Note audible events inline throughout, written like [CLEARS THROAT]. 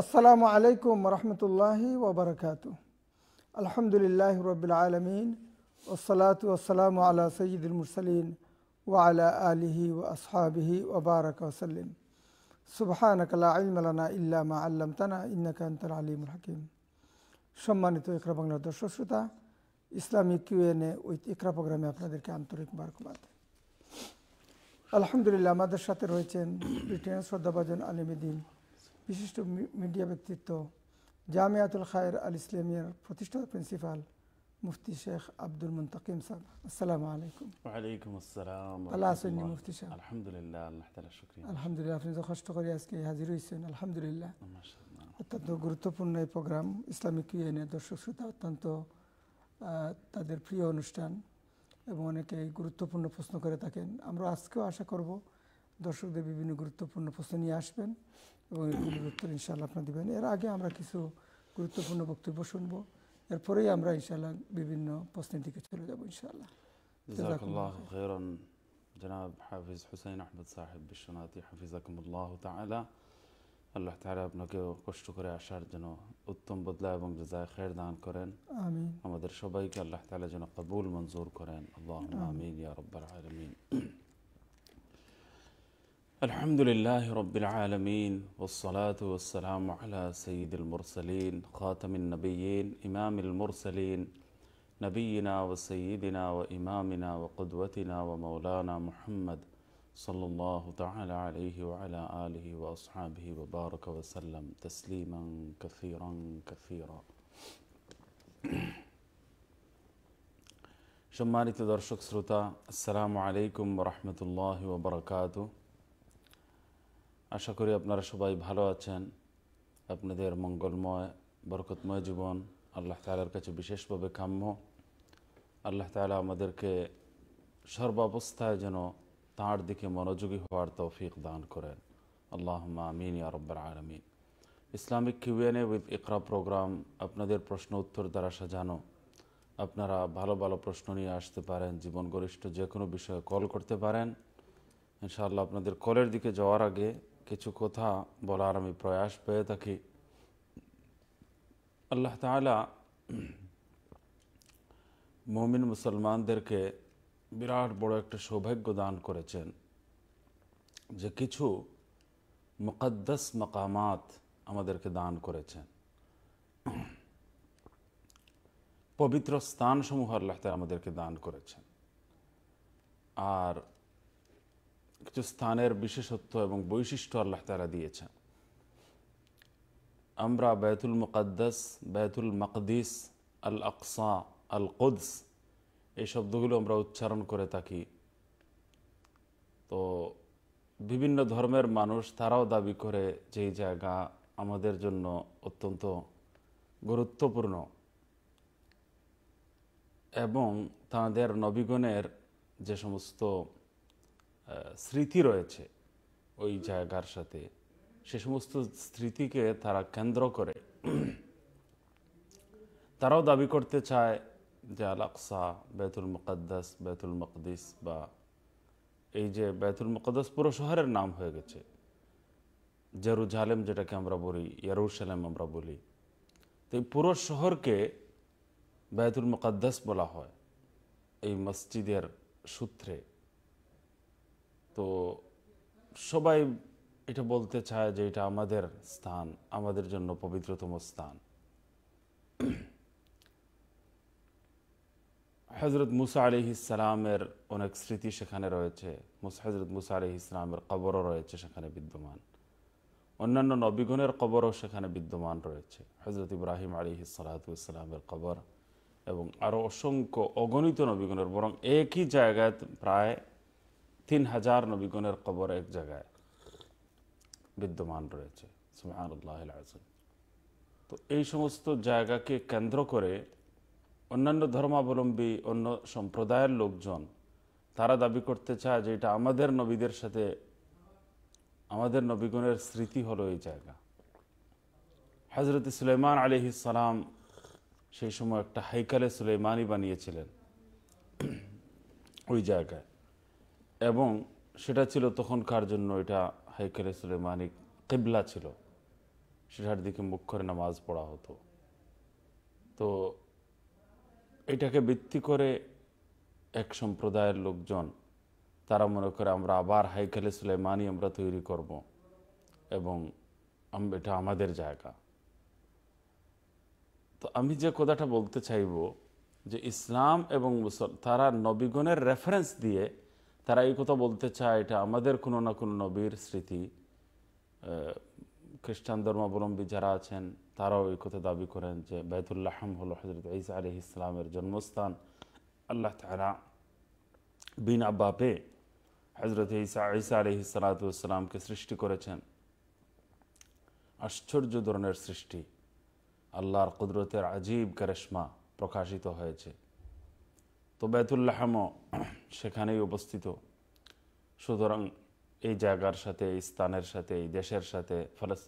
আসসালামু আলাইকুম রহমতুল্লাহি ওবরকাত আলহামদুলিল্লাহ রবিল আলমিন ওসলাত ওসালাম আলা সঈদুল মুরসলিন আলা আলিহি ও আসহাবিহি ওবারক ওসাল্লিম সুবাহানকালা ইলমালানা ইল্লামা আল্লাম তানা ইন্নাকান্তর আলিম হাকিম সম্মানিত ইকরা বাংলার দর্শক শ্রোতা ইসলামিক এ উইথ ইকরা প্রোগ্রামে আপনাদেরকে আন্তরিক বারকবাদ আলহামদুলিল্লাহ আমাদের সাথে রয়েছেন ব্রিটেনের শ্রদ্ধাভাজন আলিমুদ্দিন বিশিষ্ট মিডিয়া ব্যক্তিত্ব জামিয়াতুল খায়ের আল ইসলামিয়ার প্রতিষ্ঠাতা প্রিন্সিপাল মুফতি শেখ আব্দুল মুন্তাকিম সাহেব আসসালামু আলাইকুম ওয়ালাইকুম আসসালাম আল্লাহ মুফতি আলহামদুলিল্লাহ আল্লাহ তাআলা শুকরিয়া আলহামদুলিল্লাহ আপনি তো কষ্ট করে আজকে হাজির হয়েছেন আলহামদুলিল্লাহ অত্যন্ত গুরুত্বপূর্ণ এই প্রোগ্রাম ইসলামিক ইউনিয়নের দর্শক শ্রোতা অত্যন্ত তাদের প্রিয় অনুষ্ঠান এবং অনেকে গুরুত্বপূর্ণ প্রশ্ন করে থাকেন আমরা আজকেও আশা করব দর্শকদের বিভিন্ন গুরুত্বপূর্ণ প্রশ্ন নিয়ে আসবেন এবং এগুলোর উত্তর ইনশাল্লাহ আপনার দেবেন এর আগে আমরা কিছু গুরুত্বপূর্ণ বক্তব্য শুনবো এরপরেই আমরা ইনশাল্লাহ বিভিন্ন প্রশ্নের দিকে চলে যাবো ইনশাল্লাহ জনাব হাফিজ হুসাইন আহমদ সাহেব হাফিজ আকমুল্লাহ তালা আল্লাহ তালা আপনাকে কষ্ট করে আসার জন্য উত্তম বদলা এবং জজায় খের দান করেন আমাদের সবাইকে আল্লাহ তালা যেন কবুল মঞ্জুর করেন আল্লাহ আমিন ইয়া রব্বার আলমিন الحمد لله رب العالمين والصلاة والسلام على سيد المرسلين خاتم النبيين إمام المرسلين نبينا وسيدنا وإمامنا وقدوتنا ومولانا محمد صلى الله تعالى عليه وعلى آله وأصحابه وبارك وسلم تسليما كثيرا كثيرا সম্মানিত দর্শক السلام عليكم ورحمة الله وبركاته আশা করি আপনারা সবাই ভালো আছেন আপনাদের মঙ্গলময় বরকতময় জীবন আল্লাহ তালার কাছে বিশেষভাবে কাম্য আল্লাহ তালা আমাদেরকে সর্বাবস্থায় যেন তাঁর দিকে মনোযোগী হওয়ার তৌফিক দান করেন আল্লাহ আমিন আরব্বার আলমিন Islamic Q and A with Iqra programme আপনাদের প্রশ্ন উত্তর দ্বারা সাজানো আপনারা ভালো ভালো প্রশ্ন নিয়ে আসতে পারেন জীবন গরিষ্ঠ যে কোনো বিষয়ে কল করতে পারেন ইনশাআল্লাহ আপনাদের কলের দিকে যাওয়ার আগে কিছু কথা বলার আমি প্রয়াস পেয়ে থাকি আল্লাহ তালা মমিন মুসলমানদেরকে বিরাট বড় একটা সৌভাগ্য দান করেছেন যে কিছু মুকদ্দস মকামাত আমাদেরকে দান করেছেন পবিত্র স্থানসমূহ আল্লাহ আমাদেরকে দান করেছেন আর কিছু স্থানের বিশেষত্ব এবং বৈশিষ্ট্য আল্লাহ তারা দিয়েছেন আমরা বেতুল মুকাদ্দাস বেতুল মকদিস আল আকসা আল কুদস এই শব্দগুলো আমরা উচ্চারণ করে থাকি তো বিভিন্ন ধর্মের মানুষ তারাও দাবি করে যে জায়গা আমাদের জন্য অত্যন্ত গুরুত্বপূর্ণ এবং তাদের নবীগণের যে সমস্ত স্মৃতি রয়েছে ওই জায়গার সাথে সে সমস্ত স্মৃতিকে তারা কেন্দ্র করে তারাও দাবি করতে চায় যে আল আকসা বেতুল মুকদ্দাস বেতুল মকদিস বা এই যে বেতুল মুকদ্দাস পুরো শহরের নাম হয়ে গেছে জেরুজালেম যেটাকে আমরা বলি ইয়ারুসালেম আমরা বলি তো এই পুরো শহরকে বেতুল মুকদ্দাস বলা হয় এই মসজিদের সূত্রে তো সবাই এটা বলতে চায় যে এটা আমাদের স্থান আমাদের জন্য পবিত্রতম স্থান হজরত মুসা আলি ইসালামের অনেক স্মৃতি সেখানে রয়েছে হজরত মুসা আলি ইসলামের কবরও রয়েছে সেখানে বিদ্যমান অন্যান্য নবীগণের কবরও সেখানে বিদ্যমান রয়েছে হজরত ইব্রাহিম আলী ইসলামের কবর এবং আরও অসংখ্য অগণিত নবীগণের বরং একই জায়গায় প্রায় তিন হাজার নবীগণের কবর এক জায়গায় বিদ্যমান রয়েছে তো এই সমস্ত জায়গাকে কেন্দ্র করে অন্যান্য ধর্মাবলম্বী অন্য সম্প্রদায়ের লোকজন তারা দাবি করতে চায় যে এটা আমাদের নবীদের সাথে আমাদের নবীগণের স্মৃতি হলো এই জায়গা হজরত সুলেমান আলী সালাম সেই সময় একটা হাইকালে সুলেমানই বানিয়েছিলেন ওই জায়গায় এবং সেটা ছিল তখনকার জন্য এটা হাইকের সুলেমানি কেবলা ছিল সেটার দিকে মুখ করে নামাজ পড়া হতো তো এটাকে ভিত্তি করে এক সম্প্রদায়ের লোকজন তারা মনে করে আমরা আবার হাইকেলে সুলেমানি আমরা তৈরি করব এবং এটা আমাদের জায়গা তো আমি যে কথাটা বলতে চাইব যে ইসলাম এবং মুসল তারা নবীগণের রেফারেন্স দিয়ে তারা এই কথা বলতে চায় এটা আমাদের কোনো না কোনো নবীর স্মৃতি খ্রিস্টান ধর্মাবলম্বী যারা আছেন তারাও এই কথা দাবি করেন যে বেতুল্লাহম হল হজরত ইসা আলি ইসলামের জন্মস্থান আল্লাহ তারা বিনা বাপে হজরত ইসা ইসা আলি ইসালাতামকে সৃষ্টি করেছেন আশ্চর্য ধরনের সৃষ্টি আল্লাহর কুদরতের আজীব কারেশমা প্রকাশিত হয়েছে তো বেতুল্লাহামও সেখানেই অবস্থিত সুতরাং এই জায়গার সাথে এই স্থানের সাথে এই দেশের সাথে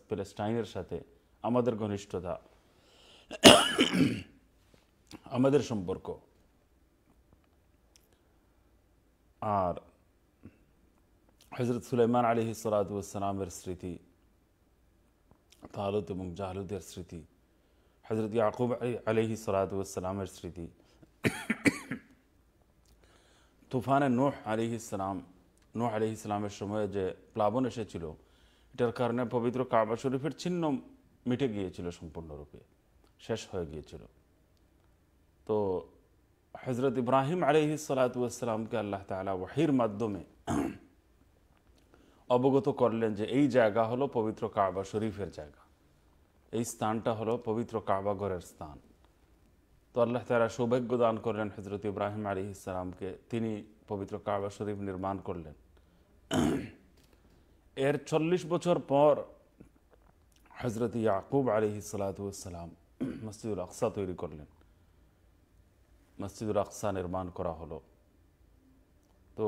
ফেলেস্টাইনের সাথে আমাদের ঘনিষ্ঠতা আমাদের সম্পর্ক আর হজরত সুলাইমান আলী সালাতামের স্মৃতি তালুত এবং জাহলুদের স্মৃতি হজরত ইয়াকুব আলী আলহি সালাতামের স্মৃতি তুফানে নোহ আলি ইসলাম নোহ আলি ইসলামের সময়ে যে প্লাবন এসেছিল এটার কারণে পবিত্র কাবা শরীফের ছিন্ন মিটে গিয়েছিল সম্পূর্ণরূপে শেষ হয়ে গিয়েছিল তো হজরত ইব্রাহিম আলহি সালাতামকে আল্লাহ তালা ওয়াহির মাধ্যমে অবগত করলেন যে এই জায়গা হলো পবিত্র কাবা শরীফের জায়গা এই স্থানটা হলো পবিত্র কাবাগরের স্থান তো আল্লাহ তারা সৌভাগ্য দান করলেন হজরত ইব্রাহিম আলী ইসলামকে তিনি পবিত্র কাবা শরীফ নির্মাণ করলেন এর চল্লিশ বছর পর হজরত ইয়াকুব আলী সালাতাম মসজিদুল আকসা তৈরি করলেন মসজিদুল আকসা নির্মাণ করা হলো তো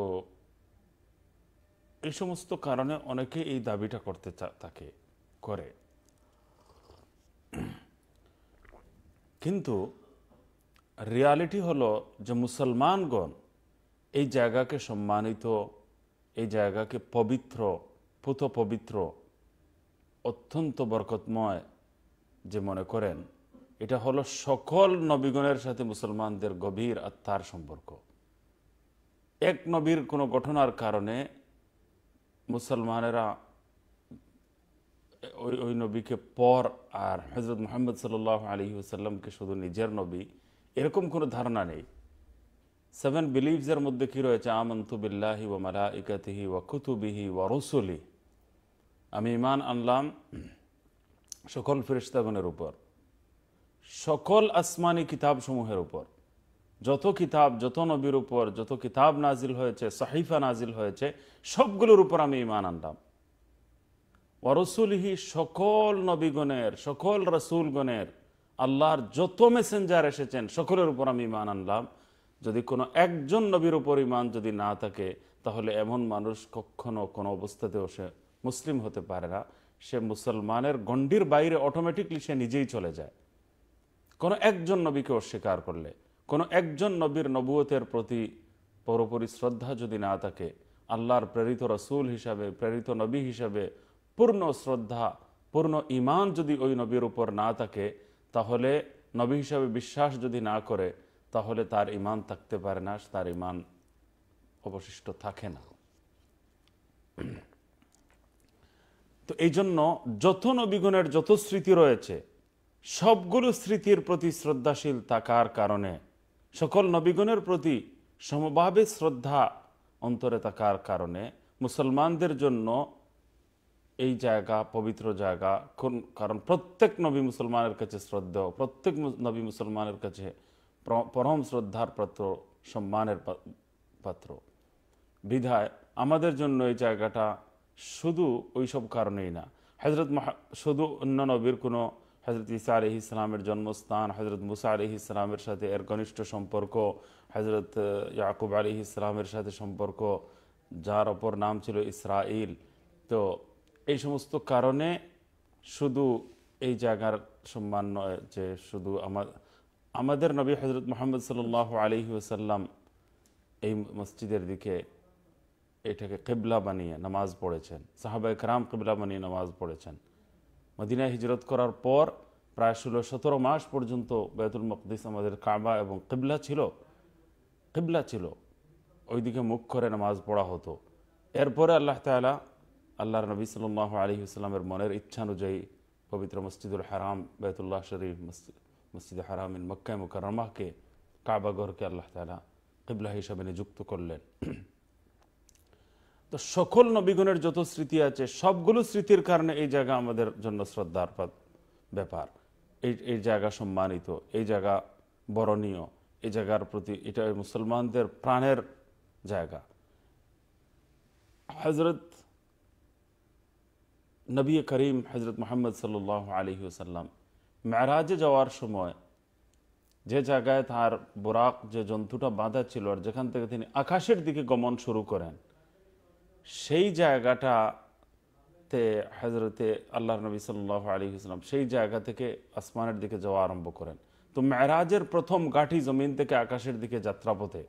এই সমস্ত কারণে অনেকে এই দাবিটা করতে থাকে করে কিন্তু রিয়ালিটি হলো যে মুসলমানগণ এই জায়গাকে সম্মানিত এই জায়গাকে পবিত্র পুত পবিত্র অত্যন্ত বরকতময় যে মনে করেন এটা হলো সকল নবীগণের সাথে মুসলমানদের গভীর আত্মার সম্পর্ক এক নবীর কোনো ঘটনার কারণে মুসলমানেরা ওই ওই নবীকে পর আর হজরত মোহাম্মদ সাল আলী আসাল্লামকে শুধু নিজের নবী এরকম কোনো ধারণা নেই সেভেন বিলিভসের মধ্যে কী রয়েছে আমন্তু ও মালা ইকাতিহি ও কুতুবিহি ও রসুলি আমি ইমান আনলাম সকল ফেরিস্তাগণের উপর সকল আসমানি কিতাবসমূহের উপর যত কিতাব যত নবীর উপর যত কিতাব নাজিল হয়েছে সাহিফা নাজিল হয়েছে সবগুলোর উপর আমি ইমান আনলাম ওয়ারসুলহি সকল নবীগণের সকল রসুলগণের আল্লাহর যত মেসেঞ্জার এসেছেন সকলের উপর আমি ইমান আনলাম যদি কোনো একজন নবীর উপর ইমান যদি না থাকে তাহলে এমন মানুষ কখনো কোনো অবস্থাতেও সে মুসলিম হতে পারে না সে মুসলমানের গণ্ডির বাইরে অটোমেটিকলি সে নিজেই চলে যায় কোনো একজন নবীকে অস্বীকার করলে কোনো একজন নবীর নবুয়তের প্রতি পরোপরি শ্রদ্ধা যদি না থাকে আল্লাহর প্রেরিত রসুল হিসাবে প্রেরিত নবী হিসাবে পূর্ণ শ্রদ্ধা পূর্ণ ইমান যদি ওই নবীর উপর না থাকে তাহলে নবী হিসাবে বিশ্বাস যদি না করে তাহলে তার ইমান থাকতে পারে না তার ইমান অবশিষ্ট থাকে না তো এই জন্য যত নবীগুণের যত স্মৃতি রয়েছে সবগুলো স্মৃতির প্রতি শ্রদ্ধাশীল থাকার কারণে সকল নবীগুণের প্রতি সমভাবে শ্রদ্ধা অন্তরে থাকার কারণে মুসলমানদের জন্য এই জায়গা পবিত্র জায়গা কারণ প্রত্যেক নবী মুসলমানের কাছে শ্রদ্ধেয় প্রত্যেক নবী মুসলমানের কাছে পরম শ্রদ্ধার পাত্র সম্মানের পাত্র বিধায় আমাদের জন্য এই জায়গাটা শুধু ওই সব কারণেই না হজরত শুধু অন্য নবীর কোনো হজরত ইসা আলি ইসলামের জন্মস্থান হজরত মুসা আলি ইসলামের সাথে এর ঘনিষ্ঠ সম্পর্ক হজরত ইয়াকুব আলি ইসলামের সাথে সম্পর্ক যার অপর নাম ছিল ইসরা তো এই সমস্ত কারণে শুধু এই জায়গার সম্মান নয় যে শুধু আমার আমাদের নবী হজরত মোহাম্মদ সাল আলী ওসাল্লাম এই মসজিদের দিকে এটাকে কেবলা বানিয়ে নামাজ পড়েছেন সাহাবা ইকরাম কেবলা বানিয়ে নামাজ পড়েছেন মদিনায় হিজরত করার পর প্রায় ষোলো সতেরো মাস পর্যন্ত বেতুল মকদিস আমাদের কাবা এবং কেবলা ছিল কেবলা ছিল ওইদিকে মুখ করে নামাজ পড়া হতো এরপরে আল্লাহ তালা আল্লাহর নবী সাল্লাহ আলী ইসলামের মনের ইচ্ছানুযায়ী পবিত্র মসজিদুল হারাম বেতুল্লাহ শরীফ মসজিদ মসজিদ হারামিন মক্কায় মুকারমাকে কাবাগরকে আল্লাহ তালা কিবলা হিসাবে নিযুক্ত করলেন তো সকল নবীগুণের যত স্মৃতি আছে সবগুলো স্মৃতির কারণে এই জায়গা আমাদের জন্য শ্রদ্ধার ব্যাপার এই এই জায়গা সম্মানিত এই জায়গা বরণীয় এই জায়গার প্রতি এটা মুসলমানদের প্রাণের জায়গা হজরত নবী করিম হজরত মোহাম্মদ সাল্লাহ আলহি আসাল্লাম মেরাজে যাওয়ার সময় যে জায়গায় তার বোরাক যে জন্তুটা বাঁধা ছিল আর যেখান থেকে তিনি আকাশের দিকে গমন শুরু করেন সেই জায়গাটা তে হজরতে আল্লাহ নবী সাল্লাহ আলী ইসলাম সেই জায়গা থেকে আসমানের দিকে যাওয়া আরম্ভ করেন তো মেরাজের প্রথম গাঠি জমিন থেকে আকাশের দিকে যাত্রাপথে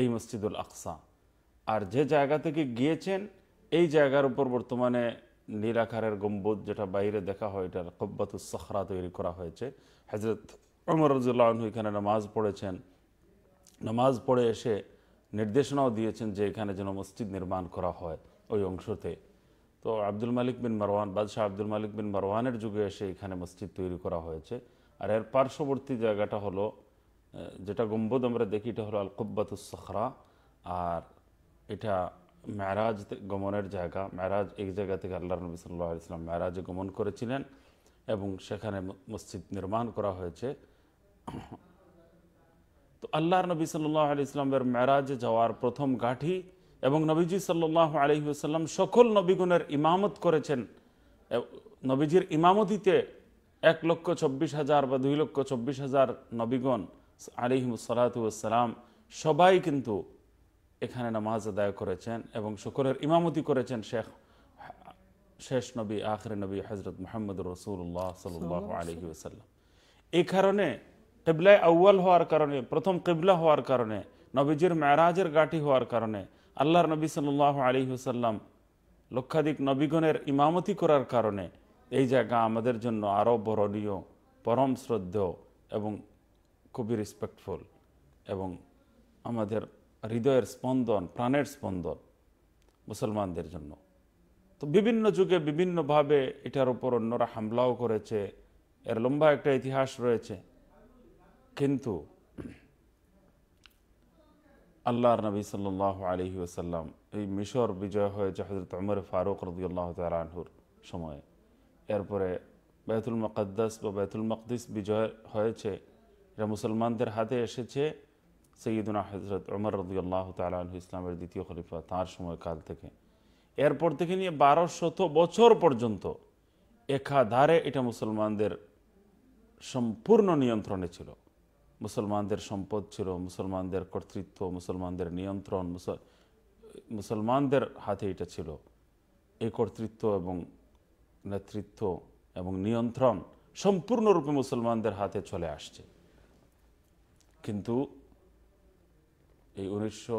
এই মসজিদুল আকসা আর যে জায়গা থেকে গিয়েছেন এই জায়গার উপর বর্তমানে নীলাকারের গম্বুজ যেটা বাইরে দেখা হয় এটার কব্বাতুস সখরা তৈরি করা হয়েছে হজরত অমর রাজুল্লাহ এখানে নামাজ পড়েছেন নামাজ পড়ে এসে নির্দেশনাও দিয়েছেন যে এখানে যেন মসজিদ নির্মাণ করা হয় ওই অংশতে তো আব্দুল মালিক বিন মারওয়ান বাদশাহ আব্দুল মালিক বিন মারওয়ানের যুগে এসে এখানে মসজিদ তৈরি করা হয়েছে আর এর পার্শ্ববর্তী জায়গাটা হলো যেটা গম্বুদ আমরা দেখি এটা হলো আল কব্বাতুস সখরা আর এটা মেরাজ গমনের জায়গা ম্যারাজ এক জায়গা থেকে আল্লাহ নবী সাল্লাহ ইসলাম মেরাজে গমন করেছিলেন এবং সেখানে মসজিদ নির্মাণ করা হয়েছে [CLEARS THROAT] তো আল্লাহর নবী সাল্লাহ আলি ইসলামের মেরাজে যাওয়ার প্রথম গাঠি এবং নবীজি সাল্লাহ আলহিউসাল্লাম সকল নবীগুণের ইমামত করেছেন নবীজির ইমামতিতে এক লক্ষ চব্বিশ হাজার বা দুই লক্ষ চব্বিশ হাজার নবীগণ আলিহিম সালাতাম সবাই কিন্তু এখানে নামাজ আদায় করেছেন এবং শুকরের ইমামতি করেছেন শেখ শেষ নবী আখরে নবী হজরত মোহাম্মদ রসুল্লাহ সাল্লাহ আলহি ওসাল্লাম এই কারণে কেবলায় আউ্য়াল হওয়ার কারণে প্রথম কেবলা হওয়ার কারণে নবীজির মেরাজের গাঠি হওয়ার কারণে আল্লাহর নবী সাল্লাহ আলী হুসাল্লাম লক্ষাধিক নবীগণের ইমামতি করার কারণে এই জায়গা আমাদের জন্য আরও বরণীয় পরম শ্রদ্ধ এবং খুবই রেসপেক্টফুল এবং আমাদের হৃদয়ের স্পন্দন প্রাণের স্পন্দন মুসলমানদের জন্য তো বিভিন্ন যুগে বিভিন্নভাবে এটার উপর অন্যরা হামলাও করেছে এর লম্বা একটা ইতিহাস রয়েছে কিন্তু আল্লাহর নবী সাল্লাহ আলহি আসাল্লাম এই মিশর বিজয় হয়েছে হজরত উমর ফারুক রদিউল্লাহ তালাহুর সময়ে এরপরে বেতুল মকদ্দাস বা বেতুল মকদিস বিজয় হয়েছে এটা মুসলমানদের হাতে এসেছে সৈয়দুনা হজরত ওমর রদিউল্লাহ তালু ইসলামের দ্বিতীয় খলিফা তাঁর সময়কাল থেকে এরপর থেকে নিয়ে বারো শত বছর পর্যন্ত একাধারে এটা মুসলমানদের সম্পূর্ণ নিয়ন্ত্রণে ছিল মুসলমানদের সম্পদ ছিল মুসলমানদের কর্তৃত্ব মুসলমানদের নিয়ন্ত্রণ মুসলমানদের হাতে এটা ছিল এই কর্তৃত্ব এবং নেতৃত্ব এবং নিয়ন্ত্রণ সম্পূর্ণরূপে মুসলমানদের হাতে চলে আসছে কিন্তু এই উনিশশো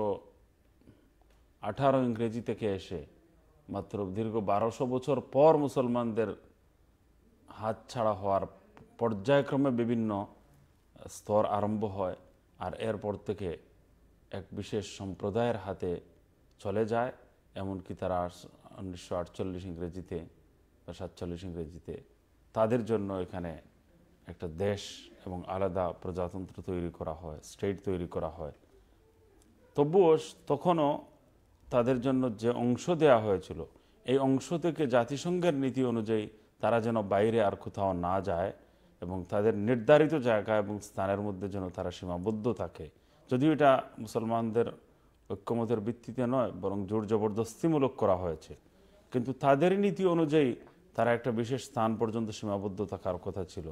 আঠারো ইংরেজি থেকে এসে মাত্র দীর্ঘ বারোশো বছর পর মুসলমানদের হাত ছাড়া হওয়ার পর্যায়ক্রমে বিভিন্ন স্তর আরম্ভ হয় আর এরপর থেকে এক বিশেষ সম্প্রদায়ের হাতে চলে যায় এমনকি তারা উনিশশো আটচল্লিশ ইংরেজিতে বা সাতচল্লিশ ইংরেজিতে তাদের জন্য এখানে একটা দেশ এবং আলাদা প্রজাতন্ত্র তৈরি করা হয় স্টেট তৈরি করা হয় তবুও তখনও তাদের জন্য যে অংশ দেয়া হয়েছিল এই অংশ থেকে জাতিসংঘের নীতি অনুযায়ী তারা যেন বাইরে আর কোথাও না যায় এবং তাদের নির্ধারিত জায়গা এবং স্থানের মধ্যে যেন তারা সীমাবদ্ধ থাকে যদিও এটা মুসলমানদের ঐক্যমতের ভিত্তিতে নয় বরং জোর জবরদস্তিমূলক করা হয়েছে কিন্তু তাদের নীতি অনুযায়ী তারা একটা বিশেষ স্থান পর্যন্ত সীমাবদ্ধ থাকার কথা ছিল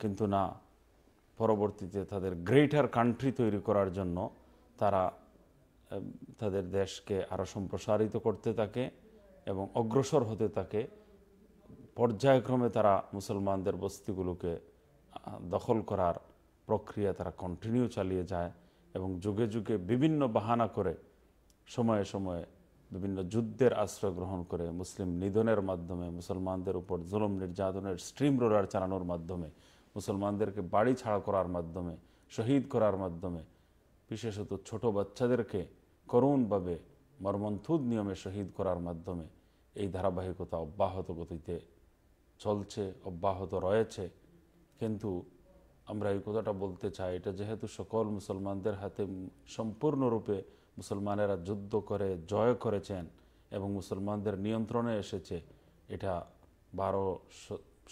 কিন্তু না পরবর্তীতে তাদের গ্রেটার কান্ট্রি তৈরি করার জন্য তারা তাদের দেশকে আরও সম্প্রসারিত করতে থাকে এবং অগ্রসর হতে থাকে পর্যায়ক্রমে তারা মুসলমানদের বস্তিগুলোকে দখল করার প্রক্রিয়া তারা কন্টিনিউ চালিয়ে যায় এবং যুগে যুগে বিভিন্ন বাহানা করে সময়ে সময়ে বিভিন্ন যুদ্ধের আশ্রয় গ্রহণ করে মুসলিম নিধনের মাধ্যমে মুসলমানদের উপর জুলম নির্যাতনের স্ট্রিম রোলার চালানোর মাধ্যমে মুসলমানদেরকে বাড়ি ছাড়া করার মাধ্যমে শহীদ করার মাধ্যমে বিশেষত ছোট বাচ্চাদেরকে করুণভাবে মর্মন্থুদ নিয়মে শহীদ করার মাধ্যমে এই ধারাবাহিকতা অব্যাহত গতিতে চলছে অব্যাহত রয়েছে কিন্তু আমরা এই কথাটা বলতে চাই এটা যেহেতু সকল মুসলমানদের হাতে সম্পূর্ণরূপে মুসলমানেরা যুদ্ধ করে জয় করেছেন এবং মুসলমানদের নিয়ন্ত্রণে এসেছে এটা বারো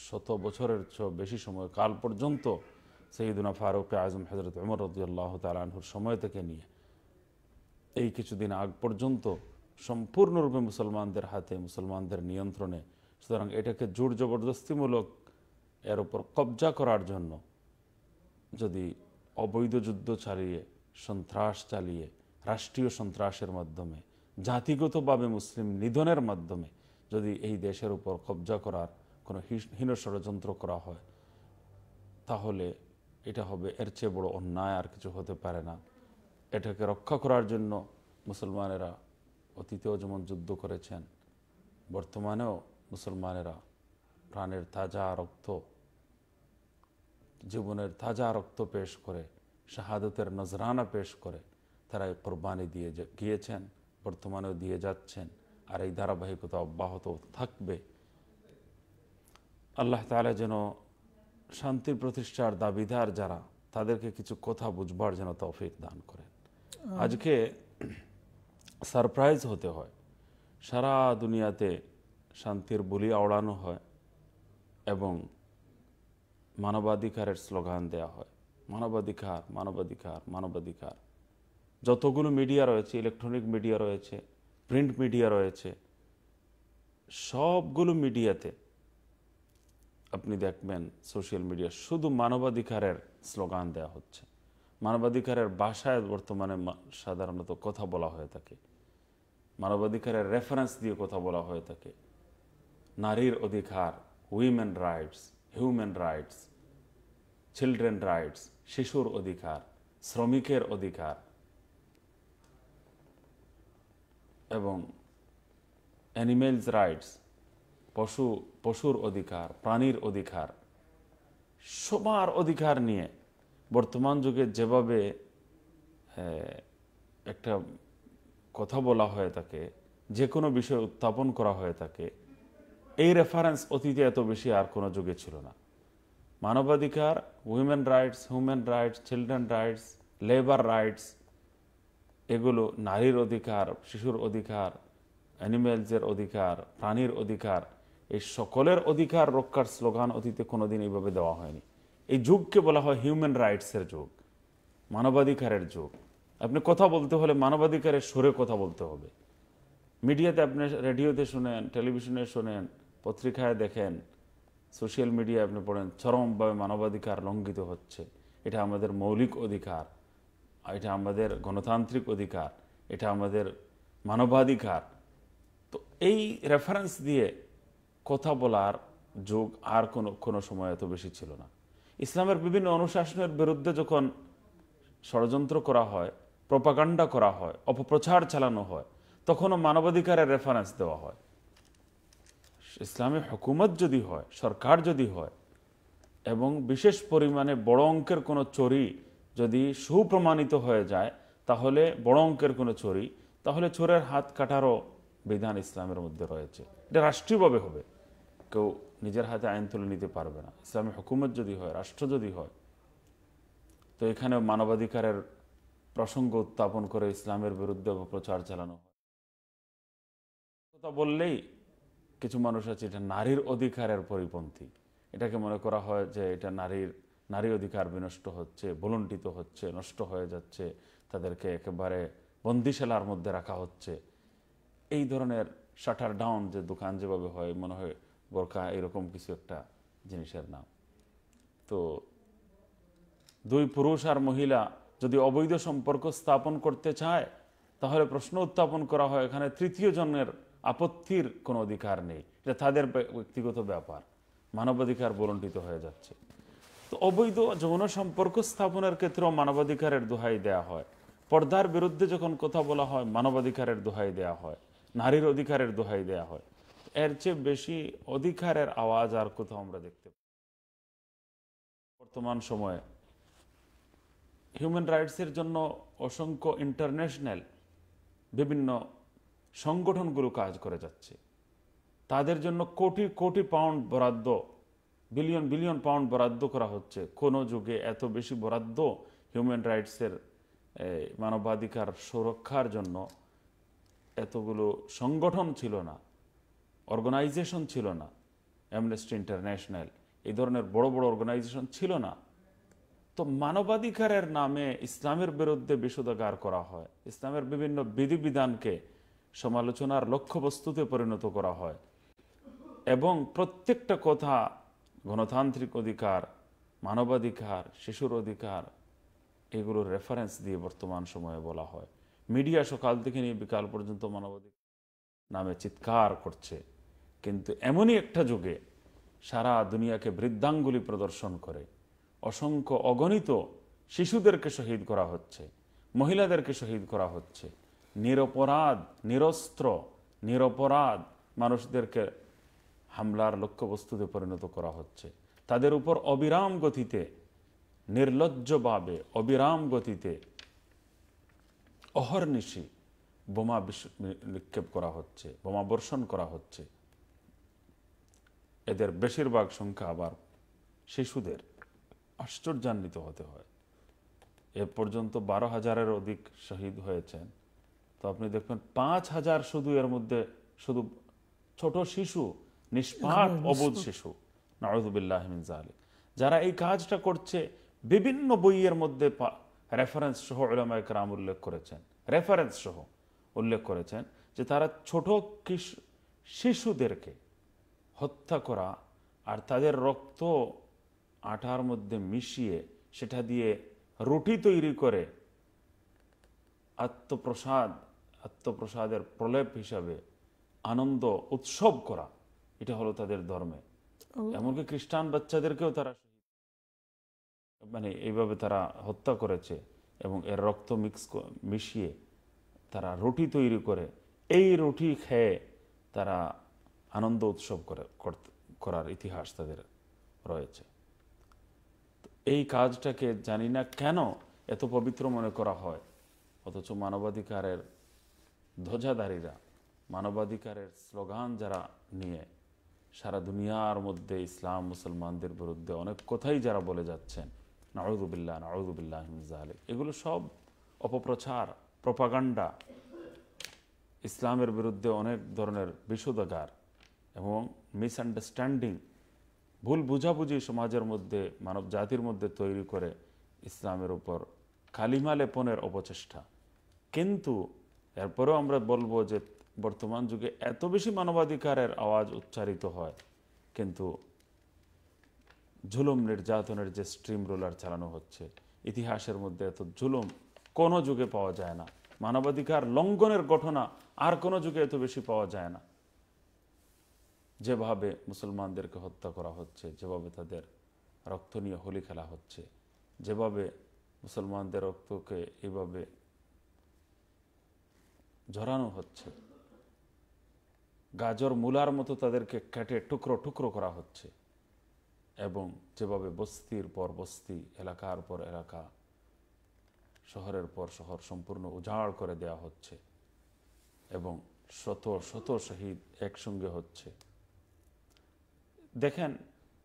শত বছরের চেয়েও বেশি সময় কাল পর্যন্ত সঈদুনা ফারুক আজম হজরত উমর রদিয়াল্লাহ তালাহুর সময় থেকে নিয়ে এই কিছুদিন আগ পর্যন্ত সম্পূর্ণরূপে মুসলমানদের হাতে মুসলমানদের নিয়ন্ত্রণে সুতরাং এটাকে জোর জবরদস্তিমূলক এর ওপর কবজা করার জন্য যদি অবৈধ যুদ্ধ চালিয়ে সন্ত্রাস চালিয়ে রাষ্ট্রীয় সন্ত্রাসের মাধ্যমে জাতিগতভাবে মুসলিম নিধনের মাধ্যমে যদি এই দেশের উপর কবজা করার কোনো হীন ষড়যন্ত্র করা হয় তাহলে এটা হবে এর চেয়ে বড় অন্যায় আর কিছু হতে পারে না এটাকে রক্ষা করার জন্য মুসলমানেরা অতীতেও যেমন যুদ্ধ করেছেন বর্তমানেও মুসলমানেরা প্রাণের তাজা রক্ত জীবনের তাজা রক্ত পেশ করে শাহাদতের নজরানা পেশ করে তারা এই কোরবানি দিয়ে গিয়েছেন বর্তমানেও দিয়ে যাচ্ছেন আর এই ধারাবাহিকতা অব্যাহত থাকবে আল্লাহ তালা যেন শান্তির প্রতিষ্ঠার দাবিদার যারা তাদেরকে কিছু কথা বুঝবার যেন তৌফিক দান করেন আজকে সারপ্রাইজ হতে হয় সারা দুনিয়াতে শান্তির বলি আওড়ানো হয় এবং মানবাধিকারের স্লোগান দেয়া হয় মানবাধিকার মানবাধিকার মানবাধিকার যতগুলো মিডিয়া রয়েছে ইলেকট্রনিক মিডিয়া রয়েছে প্রিন্ট মিডিয়া রয়েছে সবগুলো মিডিয়াতে আপনি দেখবেন সোশ্যাল মিডিয়া শুধু মানবাধিকারের স্লোগান দেয়া হচ্ছে মানবাধিকারের ভাষায় বর্তমানে সাধারণত কথা বলা হয়ে থাকে মানবাধিকারের রেফারেন্স দিয়ে কথা বলা হয়ে থাকে নারীর অধিকার women rights human rights children rights শিশুর অধিকার শ্রমিকের অধিকার এবং অ্যানিমেলস রাইটস পশু পশুর অধিকার প্রাণীর অধিকার সবার অধিকার নিয়ে বর্তমান যুগে যেভাবে একটা কথা বলা হয়ে থাকে যে কোনো বিষয় উত্থাপন করা হয়ে থাকে এই রেফারেন্স অতীতে এত বেশি আর কোনো যুগে ছিল না মানবাধিকার women rights human rights children rights labour rights এগুলো নারীর অধিকার শিশুর অধিকার অ্যানিমেলসের অধিকার প্রাণীর অধিকার এই সকলের অধিকার রক্ষার স্লোগান অতীতে কোনোদিন এইভাবে দেওয়া হয়নি এই যুগকে বলা হয় হিউম্যান রাইটসের যুগ মানবাধিকারের যুগ আপনি কথা বলতে হলে মানবাধিকারের সুরে কথা বলতে হবে মিডিয়াতে আপনি রেডিওতে শোনেন টেলিভিশনে শোনেন পত্রিকায় দেখেন সোশ্যাল মিডিয়ায় আপনি পড়েন চরমভাবে মানবাধিকার লঙ্ঘিত হচ্ছে এটা আমাদের মৌলিক অধিকার এটা আমাদের গণতান্ত্রিক অধিকার এটা আমাদের মানবাধিকার তো এই রেফারেন্স দিয়ে কথা বলার যোগ আর কোনো কোনো সময় এত বেশি ছিল না ইসলামের বিভিন্ন অনুশাসনের বিরুদ্ধে যখন ষড়যন্ত্র করা হয় প্রপাগান্ডা করা হয় অপপ্রচার চালানো হয় তখনও মানবাধিকারের রেফারেন্স দেওয়া হয় ইসলামী হকুমত যদি হয় সরকার যদি হয় এবং বিশেষ পরিমাণে বড় অঙ্কের কোনো চোরি যদি সুপ্রমাণিত হয়ে যায় তাহলে বড় অঙ্কের কোনো চোরি তাহলে চোরের হাত কাটারও বিধান ইসলামের মধ্যে রয়েছে এটা রাষ্ট্রীয়ভাবে হবে কেউ নিজের হাতে আইন তুলে নিতে পারবে না ইসলামী হুকুমত যদি হয় রাষ্ট্র যদি হয় তো এখানে মানবাধিকারের প্রসঙ্গ উত্থাপন করে ইসলামের বিরুদ্ধে অপপ্রচার চালানো হয় কথা বললেই কিছু মানুষ আছে এটা নারীর অধিকারের পরিপন্থী এটাকে মনে করা হয় যে এটা নারীর নারী অধিকার বিনষ্ট হচ্ছে বলণ্টিত হচ্ছে নষ্ট হয়ে যাচ্ছে তাদেরকে একেবারে বন্দিশালার মধ্যে রাখা হচ্ছে এই ধরনের শাটার ডাউন যে দোকান যেভাবে হয় মনে হয় বরখা এরকম কিছু একটা জিনিসের নাম তো দুই পুরুষ আর মহিলা যদি অবৈধ সম্পর্ক স্থাপন করতে চায় তাহলে প্রশ্ন উত্থাপন করা হয় এখানে তৃতীয় জনের আপত্তির কোনো অধিকার নেই এটা তাদের ব্যক্তিগত ব্যাপার মানবাধিকার বলণ্ডিত হয়ে যাচ্ছে তো অবৈধ যৌন সম্পর্ক স্থাপনের ক্ষেত্রেও মানবাধিকারের দোহাই দেয়া হয় পর্দার বিরুদ্ধে যখন কথা বলা হয় মানবাধিকারের দোহাই দেয়া হয় নারীর অধিকারের দোহাই দেয়া হয় এর চেয়ে বেশি অধিকারের আওয়াজ আর কোথাও আমরা দেখতে বর্তমান সময়ে হিউম্যান রাইটসের জন্য অসংখ্য ইন্টারন্যাশনাল বিভিন্ন সংগঠনগুলো কাজ করে যাচ্ছে তাদের জন্য কোটি কোটি পাউন্ড বরাদ্দ বিলিয়ন বিলিয়ন পাউন্ড বরাদ্দ করা হচ্ছে কোনো যুগে এত বেশি বরাদ্দ হিউম্যান রাইটসের মানবাধিকার সুরক্ষার জন্য এতগুলো সংগঠন ছিল না অর্গানাইজেশন ছিল না অ্যামনেস্টি ইন্টারন্যাশনাল এই ধরনের বড় বড় অর্গানাইজেশন ছিল না তো মানবাধিকারের নামে ইসলামের বিরুদ্ধে বিশোধাগার করা হয় ইসলামের বিভিন্ন বিধিবিধানকে সমালোচনার লক্ষ্যবস্তুতে পরিণত করা হয় এবং প্রত্যেকটা কথা গণতান্ত্রিক অধিকার মানবাধিকার শিশুর অধিকার এগুলোর রেফারেন্স দিয়ে বর্তমান সময়ে বলা হয় মিডিয়া সকাল থেকে নিয়ে বিকাল পর্যন্ত মানবাধিকার নামে চিৎকার করছে কিন্তু এমনই একটা যুগে সারা দুনিয়াকে বৃদ্ধাঙ্গুলি প্রদর্শন করে অসংখ্য অগণিত শিশুদেরকে শহীদ করা হচ্ছে মহিলাদেরকে শহীদ করা হচ্ছে নিরপরাধ নিরস্ত্র নিরপরাধ মানুষদেরকে হামলার লক্ষ্যবস্তুতে পরিণত করা হচ্ছে তাদের উপর অবিরাম গতিতে নির্লজ্জভাবে অবিরাম গতিতে অহর্নিশি বোমা নিক্ষেপ করা হচ্ছে বোমা বর্ষণ করা হচ্ছে এদের বেশিরভাগ সংখ্যা আবার শিশুদের আশ্চর্যান্বিত হতে হয় এ পর্যন্ত বারো হাজারের অধিক শহীদ হয়েছেন তো আপনি দেখবেন পাঁচ হাজার শুধু এর মধ্যে শুধু ছোট শিশু নিষ্পাপ হ্যাঁ, অবুধ শিশু নওয়াজুবিল্লাহমিন জাহালি যারা এই কাজটা করছে বিভিন্ন বইয়ের মধ্যে রেফারেন্স সহ ওলামা একরাম উল্লেখ করেছেন রেফারেন্স সহ উল্লেখ করেছেন যে তারা ছোট শিশুদেরকে হত্যা করা আর তাদের রক্ত আঠার মধ্যে মিশিয়ে সেটা দিয়ে রুটি তৈরি করে আত্মপ্রসাদ আত্মপ্রসাদের প্রলেপ হিসাবে আনন্দ উৎসব করা এটা হলো তাদের ধর্মে এমনকি খ্রিস্টান বাচ্চাদেরকেও তারা মানে এইভাবে তারা হত্যা করেছে এবং এর রক্ত মিক্স মিশিয়ে তারা রুটি তৈরি করে এই রুটি খেয়ে তারা আনন্দ উৎসব করার ইতিহাস তাদের রয়েছে এই কাজটাকে জানি না কেন এত পবিত্র মনে করা হয় অথচ মানবাধিকারের ধ্বজাধারীরা মানবাধিকারের স্লোগান যারা নিয়ে সারা দুনিয়ার মধ্যে ইসলাম মুসলমানদের বিরুদ্ধে অনেক কথাই যারা বলে যাচ্ছেন নাউদুবিল্লাহ নাউদুবিল্লাহ হিমজালে এগুলো সব অপপ্রচার প্রপাগান্ডা ইসলামের বিরুদ্ধে অনেক ধরনের বিশুদাগার এবং মিসআন্ডারস্ট্যান্ডিং ভুল বুঝাবুঝি সমাজের মধ্যে মানব জাতির মধ্যে তৈরি করে ইসলামের উপর কালিমা লেপনের অপচেষ্টা কিন্তু এরপরেও আমরা বলবো যে বর্তমান যুগে এত বেশি মানবাধিকারের আওয়াজ উচ্চারিত হয় কিন্তু ঝুলুম নির্যাতনের যে স্ট্রিম রোলার চালানো হচ্ছে ইতিহাসের মধ্যে এত ঝুলুম কোনো যুগে পাওয়া যায় না মানবাধিকার লঙ্ঘনের ঘটনা আর কোনো যুগে এত বেশি পাওয়া যায় না যেভাবে মুসলমানদেরকে হত্যা করা হচ্ছে যেভাবে তাদের রক্ত নিয়ে হোলি খেলা হচ্ছে যেভাবে মুসলমানদের রক্তকে এভাবে ঝরানো হচ্ছে গাজর মূলার মতো তাদেরকে কেটে টুকরো টুকরো করা হচ্ছে এবং যেভাবে বস্তির পর বস্তি এলাকার পর এলাকা শহরের পর শহর সম্পূর্ণ উজাড় করে দেয়া হচ্ছে এবং শত শত শহীদ একসঙ্গে হচ্ছে দেখেন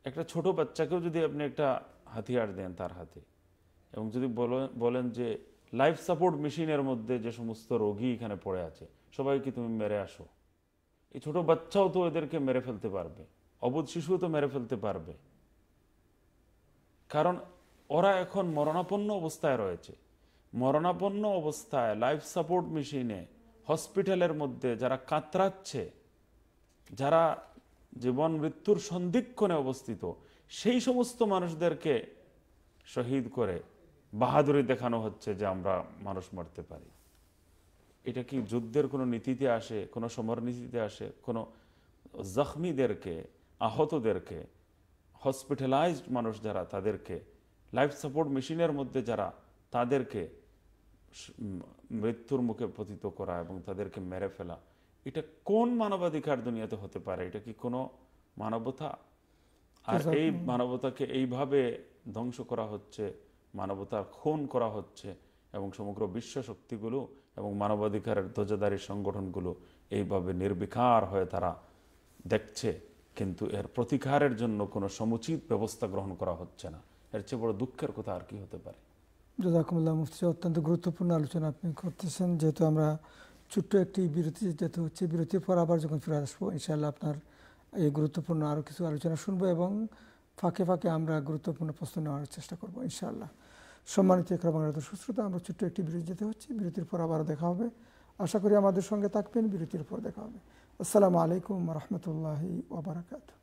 একটা ছোট বাচ্চাকেও যদি আপনি একটা হাতিয়ার দেন তার হাতে এবং যদি বলেন যে লাইফ সাপোর্ট মেশিনের মধ্যে যে সমস্ত রোগী এখানে পড়ে আছে সবাইকে তুমি মেরে আসো এই ছোট বাচ্চাও তো এদেরকে মেরে ফেলতে পারবে অবুধ শিশুও তো মেরে ফেলতে পারবে কারণ ওরা এখন মরণাপন্ন অবস্থায় রয়েছে মরণাপন্ন অবস্থায় লাইফ সাপোর্ট মেশিনে হসপিটালের মধ্যে যারা কাতরাচ্ছে যারা জীবন মৃত্যুর সন্ধিক্ষণে অবস্থিত সেই সমস্ত মানুষদেরকে শহীদ করে বাহাদুরি দেখানো হচ্ছে যে আমরা মানুষ মরতে পারি এটা কি যুদ্ধের কোনো নীতিতে আসে কোনো সমর নীতিতে আসে কোনো জখমিদেরকে আহতদেরকে হসপিটালাইজড মানুষ যারা তাদেরকে লাইফ সাপোর্ট মেশিনের মধ্যে যারা তাদেরকে মৃত্যুর মুখে পতিত করা এবং তাদেরকে মেরে ফেলা এটা কোন মানবাধিকার দুনিয়াতে হতে পারে এটা কি কোনো মানবতা আর এই মানবতাকে এইভাবে ধ্বংস করা হচ্ছে মানবতার খুন করা হচ্ছে এবং সমগ্র বিশ্ব শক্তিগুলো এবং মানবাধিকারের ধ্বজাদারী সংগঠনগুলো এইভাবে নির্বিকার হয়ে তারা দেখছে কিন্তু এর প্রতিকারের জন্য কোনো সমুচিত ব্যবস্থা গ্রহণ করা হচ্ছে না এর চেয়ে বড় দুঃখের কথা আর কি হতে পারে জাজাকুমুল্লাহ মুফতি অত্যন্ত গুরুত্বপূর্ণ আলোচনা আপনি করতেছেন যেহেতু আমরা ছোট্ট একটি বিরতি যেতে হচ্ছে বিরতির পর আবার যখন ফিরে আসবো ইনশাআল্লাহ আপনার এই গুরুত্বপূর্ণ আরও কিছু আলোচনা শুনবো এবং ফাঁকে ফাঁকে আমরা গুরুত্বপূর্ণ প্রশ্ন নেওয়ার চেষ্টা করবো ইনশাআল্লাহ সম্মানিত একরা বাংলা দর্শক শ্রোতা আমরা ছোট্ট একটি বিরতি যেতে হচ্ছে বিরতির পর আবার দেখা হবে আশা করি আমাদের সঙ্গে থাকবেন বিরতির পর দেখা হবে আসসালামু আলাইকুম রহমতুল্লাহি ওবরাকাতু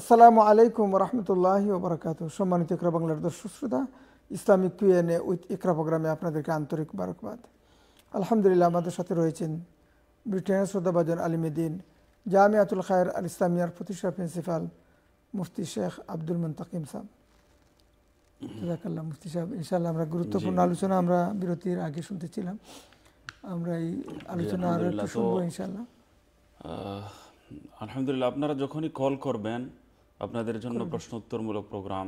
আসসালামু আলাইকুম রহমতুল্লাহ ওবরাকাত সম্মানিত ইকরা বাংলার দর্শক শ্রোতা ইসলামিক কিউএনএ উইথ ইকরা প্রোগ্রামে আপনাদেরকে আন্তরিক বারকবাদ আলহামদুলিল্লাহ আমাদের সাথে রয়েছেন ব্রিটেনের শ্রদ্ধাবাজন আলিমেদিন জামিয়াতুল খায়ের আল ইসলামিয়ার প্রতিষ্ঠা প্রিন্সিপাল মুফতি শেখ আব্দুল মুন্তাকিম তাকিম জাকাল্লাহ মুফতি সাহেব ইনশাল্লাহ আমরা গুরুত্বপূর্ণ আলোচনা আমরা বিরতির আগে শুনতেছিলাম আমরা এই আলোচনা আরও একটু শুনবো ইনশাল্লাহ আলহামদুলিল্লাহ আপনারা যখনই কল করবেন আপনাদের জন্য প্রশ্নোত্তরমূলক প্রোগ্রাম